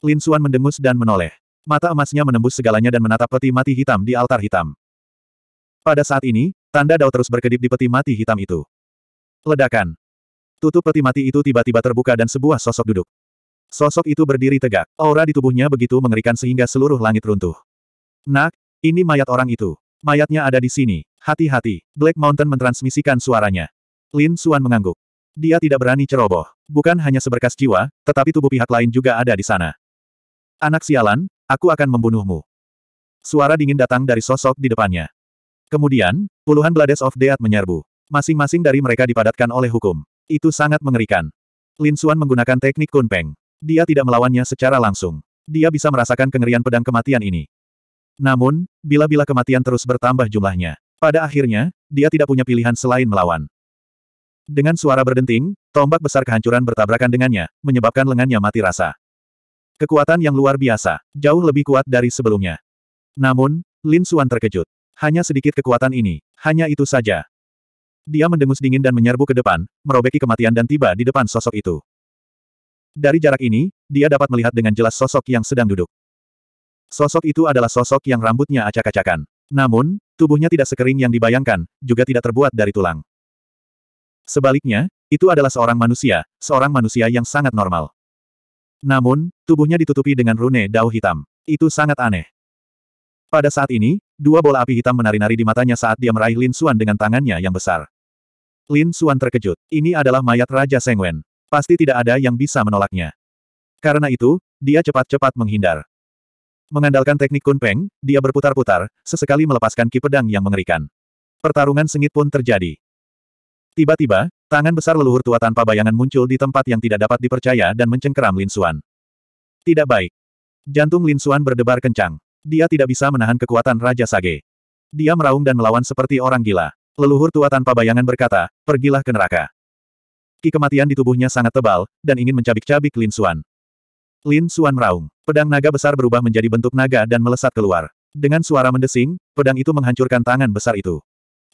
Lin Xuan mendengus dan menoleh. Mata emasnya menembus segalanya dan menatap peti mati hitam di altar hitam. Pada saat ini, tanda dao terus berkedip di peti mati hitam itu. Ledakan. Tutup peti mati itu tiba-tiba terbuka dan sebuah sosok duduk. Sosok itu berdiri tegak, aura di tubuhnya begitu mengerikan sehingga seluruh langit runtuh. Nak, ini mayat orang itu. Mayatnya ada di sini. Hati-hati, Black Mountain mentransmisikan suaranya. Lin Suan mengangguk. Dia tidak berani ceroboh. Bukan hanya seberkas jiwa, tetapi tubuh pihak lain juga ada di sana. Anak sialan, aku akan membunuhmu. Suara dingin datang dari sosok di depannya. Kemudian, puluhan Blades of Death menyerbu. Masing-masing dari mereka dipadatkan oleh hukum. Itu sangat mengerikan. Lin Xuan menggunakan teknik kunpeng. Dia tidak melawannya secara langsung. Dia bisa merasakan kengerian pedang kematian ini. Namun, bila-bila kematian terus bertambah jumlahnya, pada akhirnya, dia tidak punya pilihan selain melawan. Dengan suara berdenting, tombak besar kehancuran bertabrakan dengannya, menyebabkan lengannya mati rasa. Kekuatan yang luar biasa, jauh lebih kuat dari sebelumnya. Namun, Lin Xuan terkejut. Hanya sedikit kekuatan ini, hanya itu saja. Dia mendengus dingin dan menyerbu ke depan, merobeki kematian dan tiba di depan sosok itu. Dari jarak ini, dia dapat melihat dengan jelas sosok yang sedang duduk. Sosok itu adalah sosok yang rambutnya acak-acakan. Namun, tubuhnya tidak sekering yang dibayangkan, juga tidak terbuat dari tulang. Sebaliknya, itu adalah seorang manusia, seorang manusia yang sangat normal. Namun, tubuhnya ditutupi dengan rune dao hitam. Itu sangat aneh. Pada saat ini, dua bola api hitam menari-nari di matanya saat dia meraih Lin Suan dengan tangannya yang besar. Lin Suan terkejut. Ini adalah mayat Raja Sengwen. Pasti tidak ada yang bisa menolaknya. Karena itu, dia cepat-cepat menghindar. Mengandalkan teknik kunpeng, dia berputar-putar, sesekali melepaskan ki pedang yang mengerikan. Pertarungan sengit pun terjadi. Tiba-tiba, tangan besar leluhur tua tanpa bayangan muncul di tempat yang tidak dapat dipercaya dan mencengkeram Lin Suan. Tidak baik. Jantung Lin Suan berdebar kencang. Dia tidak bisa menahan kekuatan Raja Sage. Dia meraung dan melawan seperti orang gila. Leluhur tua tanpa bayangan berkata, pergilah ke neraka. Ki kematian di tubuhnya sangat tebal, dan ingin mencabik-cabik Lin Xuan. Lin Xuan meraung. Pedang naga besar berubah menjadi bentuk naga dan melesat keluar. Dengan suara mendesing, pedang itu menghancurkan tangan besar itu.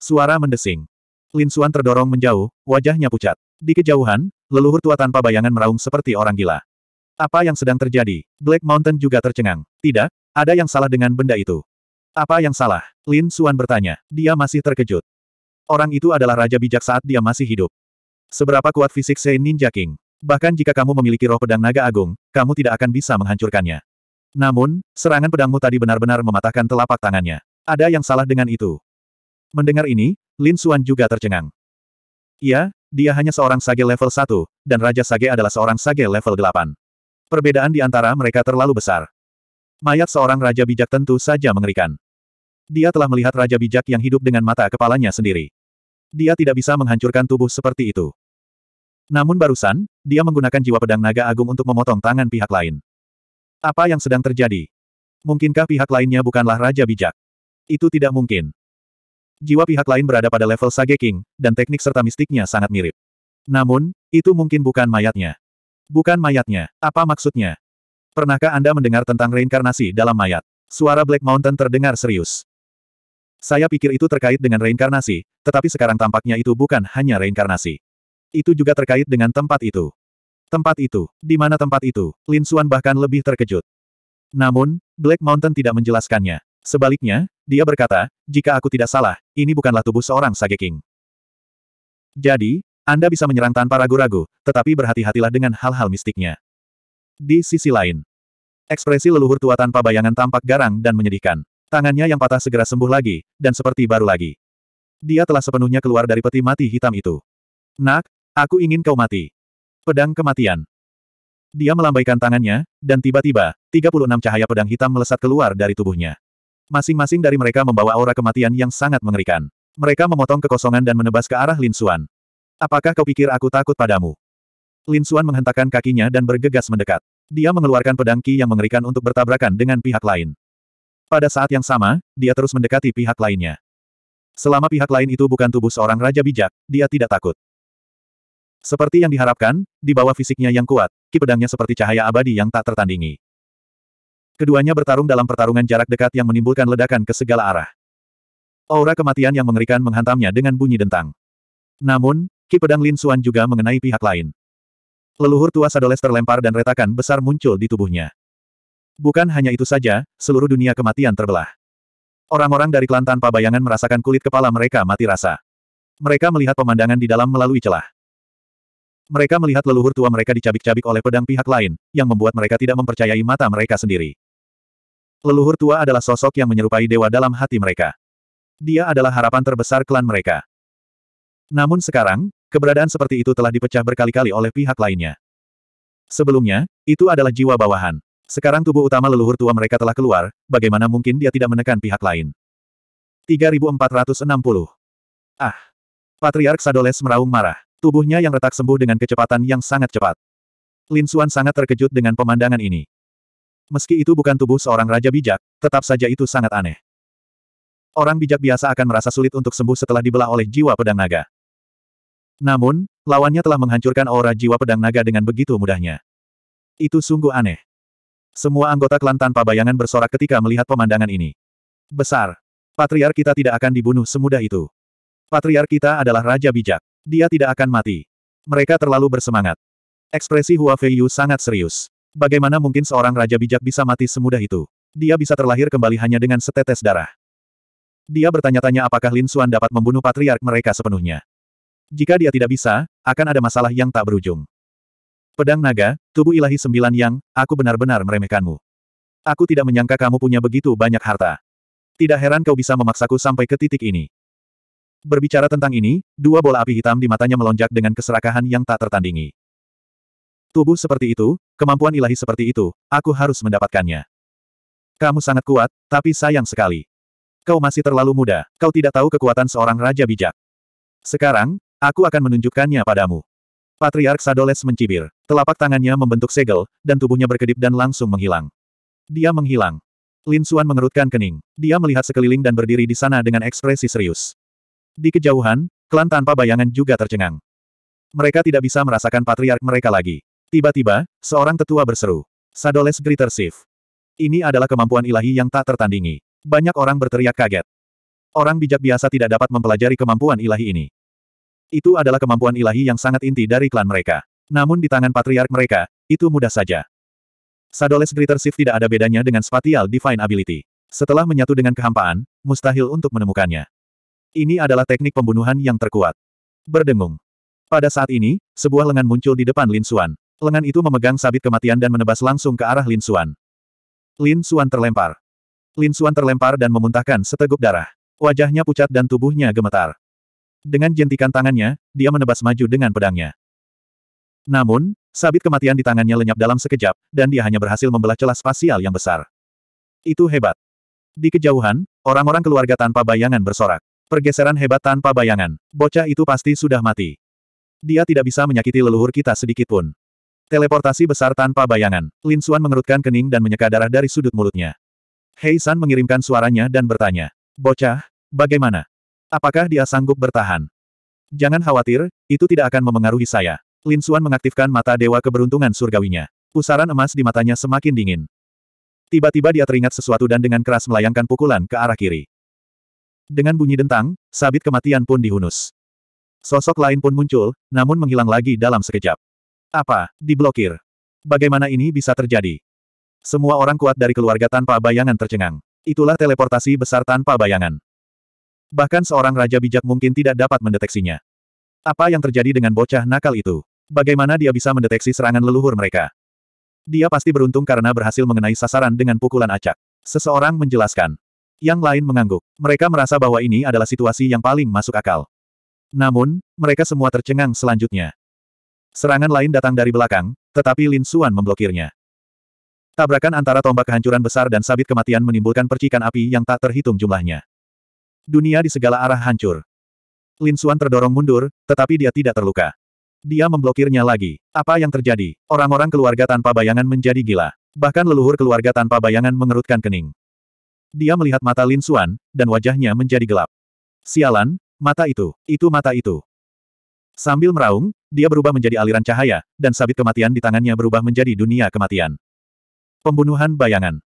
Suara mendesing. Lin Xuan terdorong menjauh, wajahnya pucat. Di kejauhan, leluhur tua tanpa bayangan meraung seperti orang gila. Apa yang sedang terjadi? Black Mountain juga tercengang. Tidak, ada yang salah dengan benda itu. Apa yang salah? Lin Suan bertanya. Dia masih terkejut. Orang itu adalah raja bijak saat dia masih hidup. Seberapa kuat fisik Sein Ninja King? Bahkan jika kamu memiliki roh pedang naga agung, kamu tidak akan bisa menghancurkannya. Namun, serangan pedangmu tadi benar-benar mematahkan telapak tangannya. Ada yang salah dengan itu. Mendengar ini, Lin Suan juga tercengang. Iya, dia hanya seorang sage level 1, dan Raja Sage adalah seorang sage level 8. Perbedaan di antara mereka terlalu besar. Mayat seorang raja bijak tentu saja mengerikan. Dia telah melihat raja bijak yang hidup dengan mata kepalanya sendiri. Dia tidak bisa menghancurkan tubuh seperti itu. Namun barusan, dia menggunakan jiwa pedang naga agung untuk memotong tangan pihak lain. Apa yang sedang terjadi? Mungkinkah pihak lainnya bukanlah raja bijak? Itu tidak mungkin. Jiwa pihak lain berada pada level Sage King, dan teknik serta mistiknya sangat mirip. Namun, itu mungkin bukan mayatnya. Bukan mayatnya. Apa maksudnya? Pernahkah Anda mendengar tentang reinkarnasi dalam mayat? Suara Black Mountain terdengar serius. Saya pikir itu terkait dengan reinkarnasi, tetapi sekarang tampaknya itu bukan hanya reinkarnasi. Itu juga terkait dengan tempat itu. Tempat itu, di mana tempat itu, Lin Xuan bahkan lebih terkejut. Namun, Black Mountain tidak menjelaskannya. Sebaliknya, dia berkata, jika aku tidak salah, ini bukanlah tubuh seorang Sage King. Jadi, Anda bisa menyerang tanpa ragu-ragu, tetapi berhati-hatilah dengan hal-hal mistiknya. Di sisi lain, Ekspresi leluhur tua tanpa bayangan tampak garang dan menyedihkan. Tangannya yang patah segera sembuh lagi, dan seperti baru lagi. Dia telah sepenuhnya keluar dari peti mati hitam itu. Nak, aku ingin kau mati. Pedang kematian. Dia melambaikan tangannya, dan tiba-tiba, 36 cahaya pedang hitam melesat keluar dari tubuhnya. Masing-masing dari mereka membawa aura kematian yang sangat mengerikan. Mereka memotong kekosongan dan menebas ke arah Lin Xuan. Apakah kau pikir aku takut padamu? Lin Xuan menghentakkan kakinya dan bergegas mendekat. Dia mengeluarkan pedang Ki yang mengerikan untuk bertabrakan dengan pihak lain. Pada saat yang sama, dia terus mendekati pihak lainnya. Selama pihak lain itu bukan tubuh seorang raja bijak, dia tidak takut. Seperti yang diharapkan, di bawah fisiknya yang kuat, Ki pedangnya seperti cahaya abadi yang tak tertandingi. Keduanya bertarung dalam pertarungan jarak dekat yang menimbulkan ledakan ke segala arah. Aura kematian yang mengerikan menghantamnya dengan bunyi dentang. Namun, Ki pedang Lin Suan juga mengenai pihak lain. Leluhur tua Sadoles terlempar dan retakan besar muncul di tubuhnya. Bukan hanya itu saja, seluruh dunia kematian terbelah. Orang-orang dari klan tanpa bayangan merasakan kulit kepala mereka mati rasa. Mereka melihat pemandangan di dalam melalui celah. Mereka melihat leluhur tua mereka dicabik-cabik oleh pedang pihak lain, yang membuat mereka tidak mempercayai mata mereka sendiri. Leluhur tua adalah sosok yang menyerupai dewa dalam hati mereka. Dia adalah harapan terbesar klan mereka. Namun sekarang, Keberadaan seperti itu telah dipecah berkali-kali oleh pihak lainnya. Sebelumnya, itu adalah jiwa bawahan. Sekarang tubuh utama leluhur tua mereka telah keluar, bagaimana mungkin dia tidak menekan pihak lain? 3460. Ah! Patriark Sadoles meraung marah. Tubuhnya yang retak sembuh dengan kecepatan yang sangat cepat. Lin Xuan sangat terkejut dengan pemandangan ini. Meski itu bukan tubuh seorang raja bijak, tetap saja itu sangat aneh. Orang bijak biasa akan merasa sulit untuk sembuh setelah dibelah oleh jiwa pedang naga. Namun, lawannya telah menghancurkan aura jiwa pedang naga dengan begitu mudahnya. Itu sungguh aneh. Semua anggota klan tanpa bayangan bersorak ketika melihat pemandangan ini. Besar. Patriark kita tidak akan dibunuh semudah itu. Patriark kita adalah raja bijak. Dia tidak akan mati. Mereka terlalu bersemangat. Ekspresi Hua Feiyu sangat serius. Bagaimana mungkin seorang raja bijak bisa mati semudah itu? Dia bisa terlahir kembali hanya dengan setetes darah. Dia bertanya-tanya apakah Lin Xuan dapat membunuh patriark mereka sepenuhnya. Jika dia tidak bisa, akan ada masalah yang tak berujung. Pedang naga, tubuh ilahi sembilan yang, aku benar-benar meremehkanmu. Aku tidak menyangka kamu punya begitu banyak harta. Tidak heran kau bisa memaksaku sampai ke titik ini. Berbicara tentang ini, dua bola api hitam di matanya melonjak dengan keserakahan yang tak tertandingi. Tubuh seperti itu, kemampuan ilahi seperti itu, aku harus mendapatkannya. Kamu sangat kuat, tapi sayang sekali. Kau masih terlalu muda, kau tidak tahu kekuatan seorang raja bijak. Sekarang, Aku akan menunjukkannya padamu. Patriark Sadoles mencibir. Telapak tangannya membentuk segel, dan tubuhnya berkedip dan langsung menghilang. Dia menghilang. Lin Suan mengerutkan kening. Dia melihat sekeliling dan berdiri di sana dengan ekspresi serius. Di kejauhan, klan tanpa bayangan juga tercengang. Mereka tidak bisa merasakan patriark mereka lagi. Tiba-tiba, seorang tetua berseru. Sadoles Gritter Sif. Ini adalah kemampuan ilahi yang tak tertandingi. Banyak orang berteriak kaget. Orang bijak biasa tidak dapat mempelajari kemampuan ilahi ini. Itu adalah kemampuan ilahi yang sangat inti dari klan mereka. Namun di tangan patriark mereka, itu mudah saja. Sadoles Greater Shift tidak ada bedanya dengan Spatial Divine Ability. Setelah menyatu dengan kehampaan, mustahil untuk menemukannya. Ini adalah teknik pembunuhan yang terkuat. Berdengung. Pada saat ini, sebuah lengan muncul di depan Lin Xuan. Lengan itu memegang sabit kematian dan menebas langsung ke arah Lin Xuan. Lin Xuan terlempar. Lin Xuan terlempar dan memuntahkan seteguk darah. Wajahnya pucat dan tubuhnya gemetar. Dengan jentikan tangannya, dia menebas maju dengan pedangnya. Namun, sabit kematian di tangannya lenyap dalam sekejap, dan dia hanya berhasil membelah celah spasial yang besar. Itu hebat. Di kejauhan, orang-orang keluarga tanpa bayangan bersorak. Pergeseran hebat tanpa bayangan. Bocah itu pasti sudah mati. Dia tidak bisa menyakiti leluhur kita sedikit pun. Teleportasi besar tanpa bayangan. Lin Suan mengerutkan kening dan menyeka darah dari sudut mulutnya. Hei San mengirimkan suaranya dan bertanya. Bocah, bagaimana? Apakah dia sanggup bertahan? Jangan khawatir, itu tidak akan memengaruhi saya. Lin Xuan mengaktifkan mata dewa keberuntungan surgawinya. Pusaran emas di matanya semakin dingin. Tiba-tiba dia teringat sesuatu dan dengan keras melayangkan pukulan ke arah kiri. Dengan bunyi dentang, sabit kematian pun dihunus. Sosok lain pun muncul, namun menghilang lagi dalam sekejap. Apa? Diblokir. Bagaimana ini bisa terjadi? Semua orang kuat dari keluarga tanpa bayangan tercengang. Itulah teleportasi besar tanpa bayangan. Bahkan seorang raja bijak mungkin tidak dapat mendeteksinya. Apa yang terjadi dengan bocah nakal itu? Bagaimana dia bisa mendeteksi serangan leluhur mereka? Dia pasti beruntung karena berhasil mengenai sasaran dengan pukulan acak. Seseorang menjelaskan. Yang lain mengangguk. Mereka merasa bahwa ini adalah situasi yang paling masuk akal. Namun, mereka semua tercengang selanjutnya. Serangan lain datang dari belakang, tetapi Lin Suan memblokirnya. Tabrakan antara tombak kehancuran besar dan sabit kematian menimbulkan percikan api yang tak terhitung jumlahnya. Dunia di segala arah hancur. Lin Xuan terdorong mundur, tetapi dia tidak terluka. Dia memblokirnya lagi. Apa yang terjadi? Orang-orang keluarga tanpa bayangan menjadi gila. Bahkan leluhur keluarga tanpa bayangan mengerutkan kening. Dia melihat mata Lin Xuan, dan wajahnya menjadi gelap. Sialan, mata itu, itu mata itu. Sambil meraung, dia berubah menjadi aliran cahaya, dan sabit kematian di tangannya berubah menjadi dunia kematian. Pembunuhan bayangan.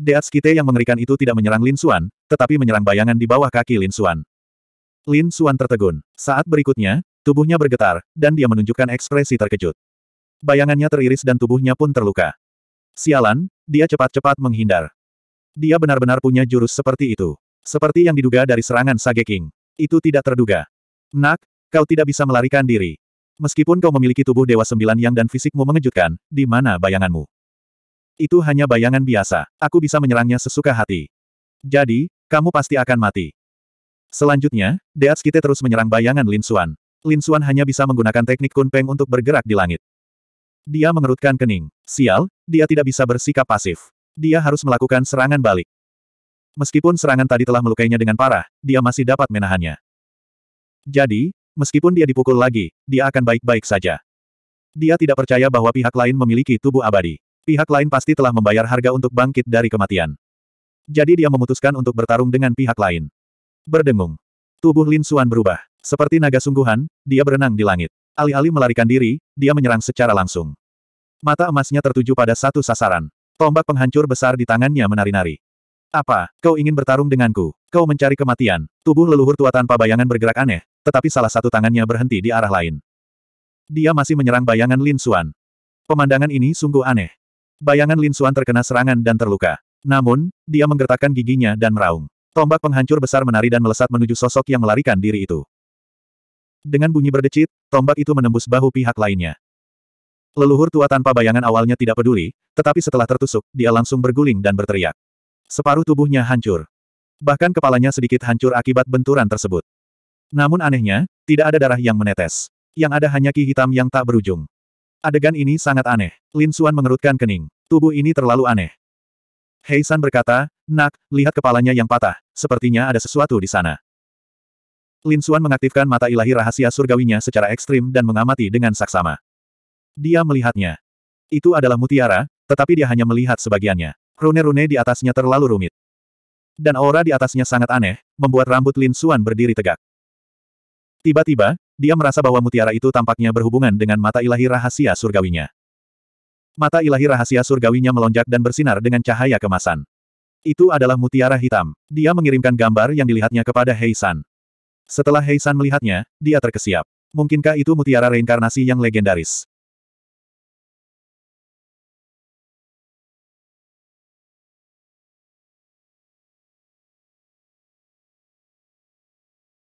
Deat Skite yang mengerikan itu tidak menyerang Lin Xuan, tetapi menyerang bayangan di bawah kaki Lin Xuan. Lin Xuan tertegun. Saat berikutnya, tubuhnya bergetar, dan dia menunjukkan ekspresi terkejut. Bayangannya teriris dan tubuhnya pun terluka. Sialan, dia cepat-cepat menghindar. Dia benar-benar punya jurus seperti itu. Seperti yang diduga dari serangan Sage King. Itu tidak terduga. Nak, kau tidak bisa melarikan diri. Meskipun kau memiliki tubuh Dewa Sembilan Yang dan fisikmu mengejutkan, di mana bayanganmu? Itu hanya bayangan biasa, aku bisa menyerangnya sesuka hati. Jadi, kamu pasti akan mati. Selanjutnya, Deatskite terus menyerang bayangan Lin suan Lin suan hanya bisa menggunakan teknik kunpeng untuk bergerak di langit. Dia mengerutkan kening. Sial, dia tidak bisa bersikap pasif. Dia harus melakukan serangan balik. Meskipun serangan tadi telah melukainya dengan parah, dia masih dapat menahannya. Jadi, meskipun dia dipukul lagi, dia akan baik-baik saja. Dia tidak percaya bahwa pihak lain memiliki tubuh abadi. Pihak lain pasti telah membayar harga untuk bangkit dari kematian. Jadi dia memutuskan untuk bertarung dengan pihak lain. Berdengung. Tubuh Lin Suan berubah. Seperti naga sungguhan, dia berenang di langit. Alih-alih melarikan diri, dia menyerang secara langsung. Mata emasnya tertuju pada satu sasaran. Tombak penghancur besar di tangannya menari-nari. Apa, kau ingin bertarung denganku? Kau mencari kematian. Tubuh leluhur tua tanpa bayangan bergerak aneh, tetapi salah satu tangannya berhenti di arah lain. Dia masih menyerang bayangan Lin Suan. Pemandangan ini sungguh aneh. Bayangan Lin Suan terkena serangan dan terluka. Namun, dia menggertakkan giginya dan meraung. Tombak penghancur besar menari dan melesat menuju sosok yang melarikan diri itu. Dengan bunyi berdecit, tombak itu menembus bahu pihak lainnya. Leluhur tua tanpa bayangan awalnya tidak peduli, tetapi setelah tertusuk, dia langsung berguling dan berteriak. Separuh tubuhnya hancur. Bahkan kepalanya sedikit hancur akibat benturan tersebut. Namun anehnya, tidak ada darah yang menetes. Yang ada hanya ki hitam yang tak berujung. Adegan ini sangat aneh. Lin Suan mengerutkan kening. Tubuh ini terlalu aneh. Hei San berkata, Nak, lihat kepalanya yang patah. Sepertinya ada sesuatu di sana. Lin Suan mengaktifkan mata ilahi rahasia surgawinya secara ekstrim dan mengamati dengan saksama. Dia melihatnya. Itu adalah mutiara, tetapi dia hanya melihat sebagiannya. Rune-rune di atasnya terlalu rumit. Dan aura di atasnya sangat aneh, membuat rambut Lin Suan berdiri tegak. Tiba-tiba, dia merasa bahwa mutiara itu tampaknya berhubungan dengan mata ilahi rahasia surgawinya. Mata ilahi rahasia surgawinya melonjak dan bersinar dengan cahaya kemasan. Itu adalah mutiara hitam. Dia mengirimkan gambar yang dilihatnya kepada Heisan. Setelah Heisan melihatnya, dia terkesiap. Mungkinkah itu mutiara reinkarnasi yang legendaris?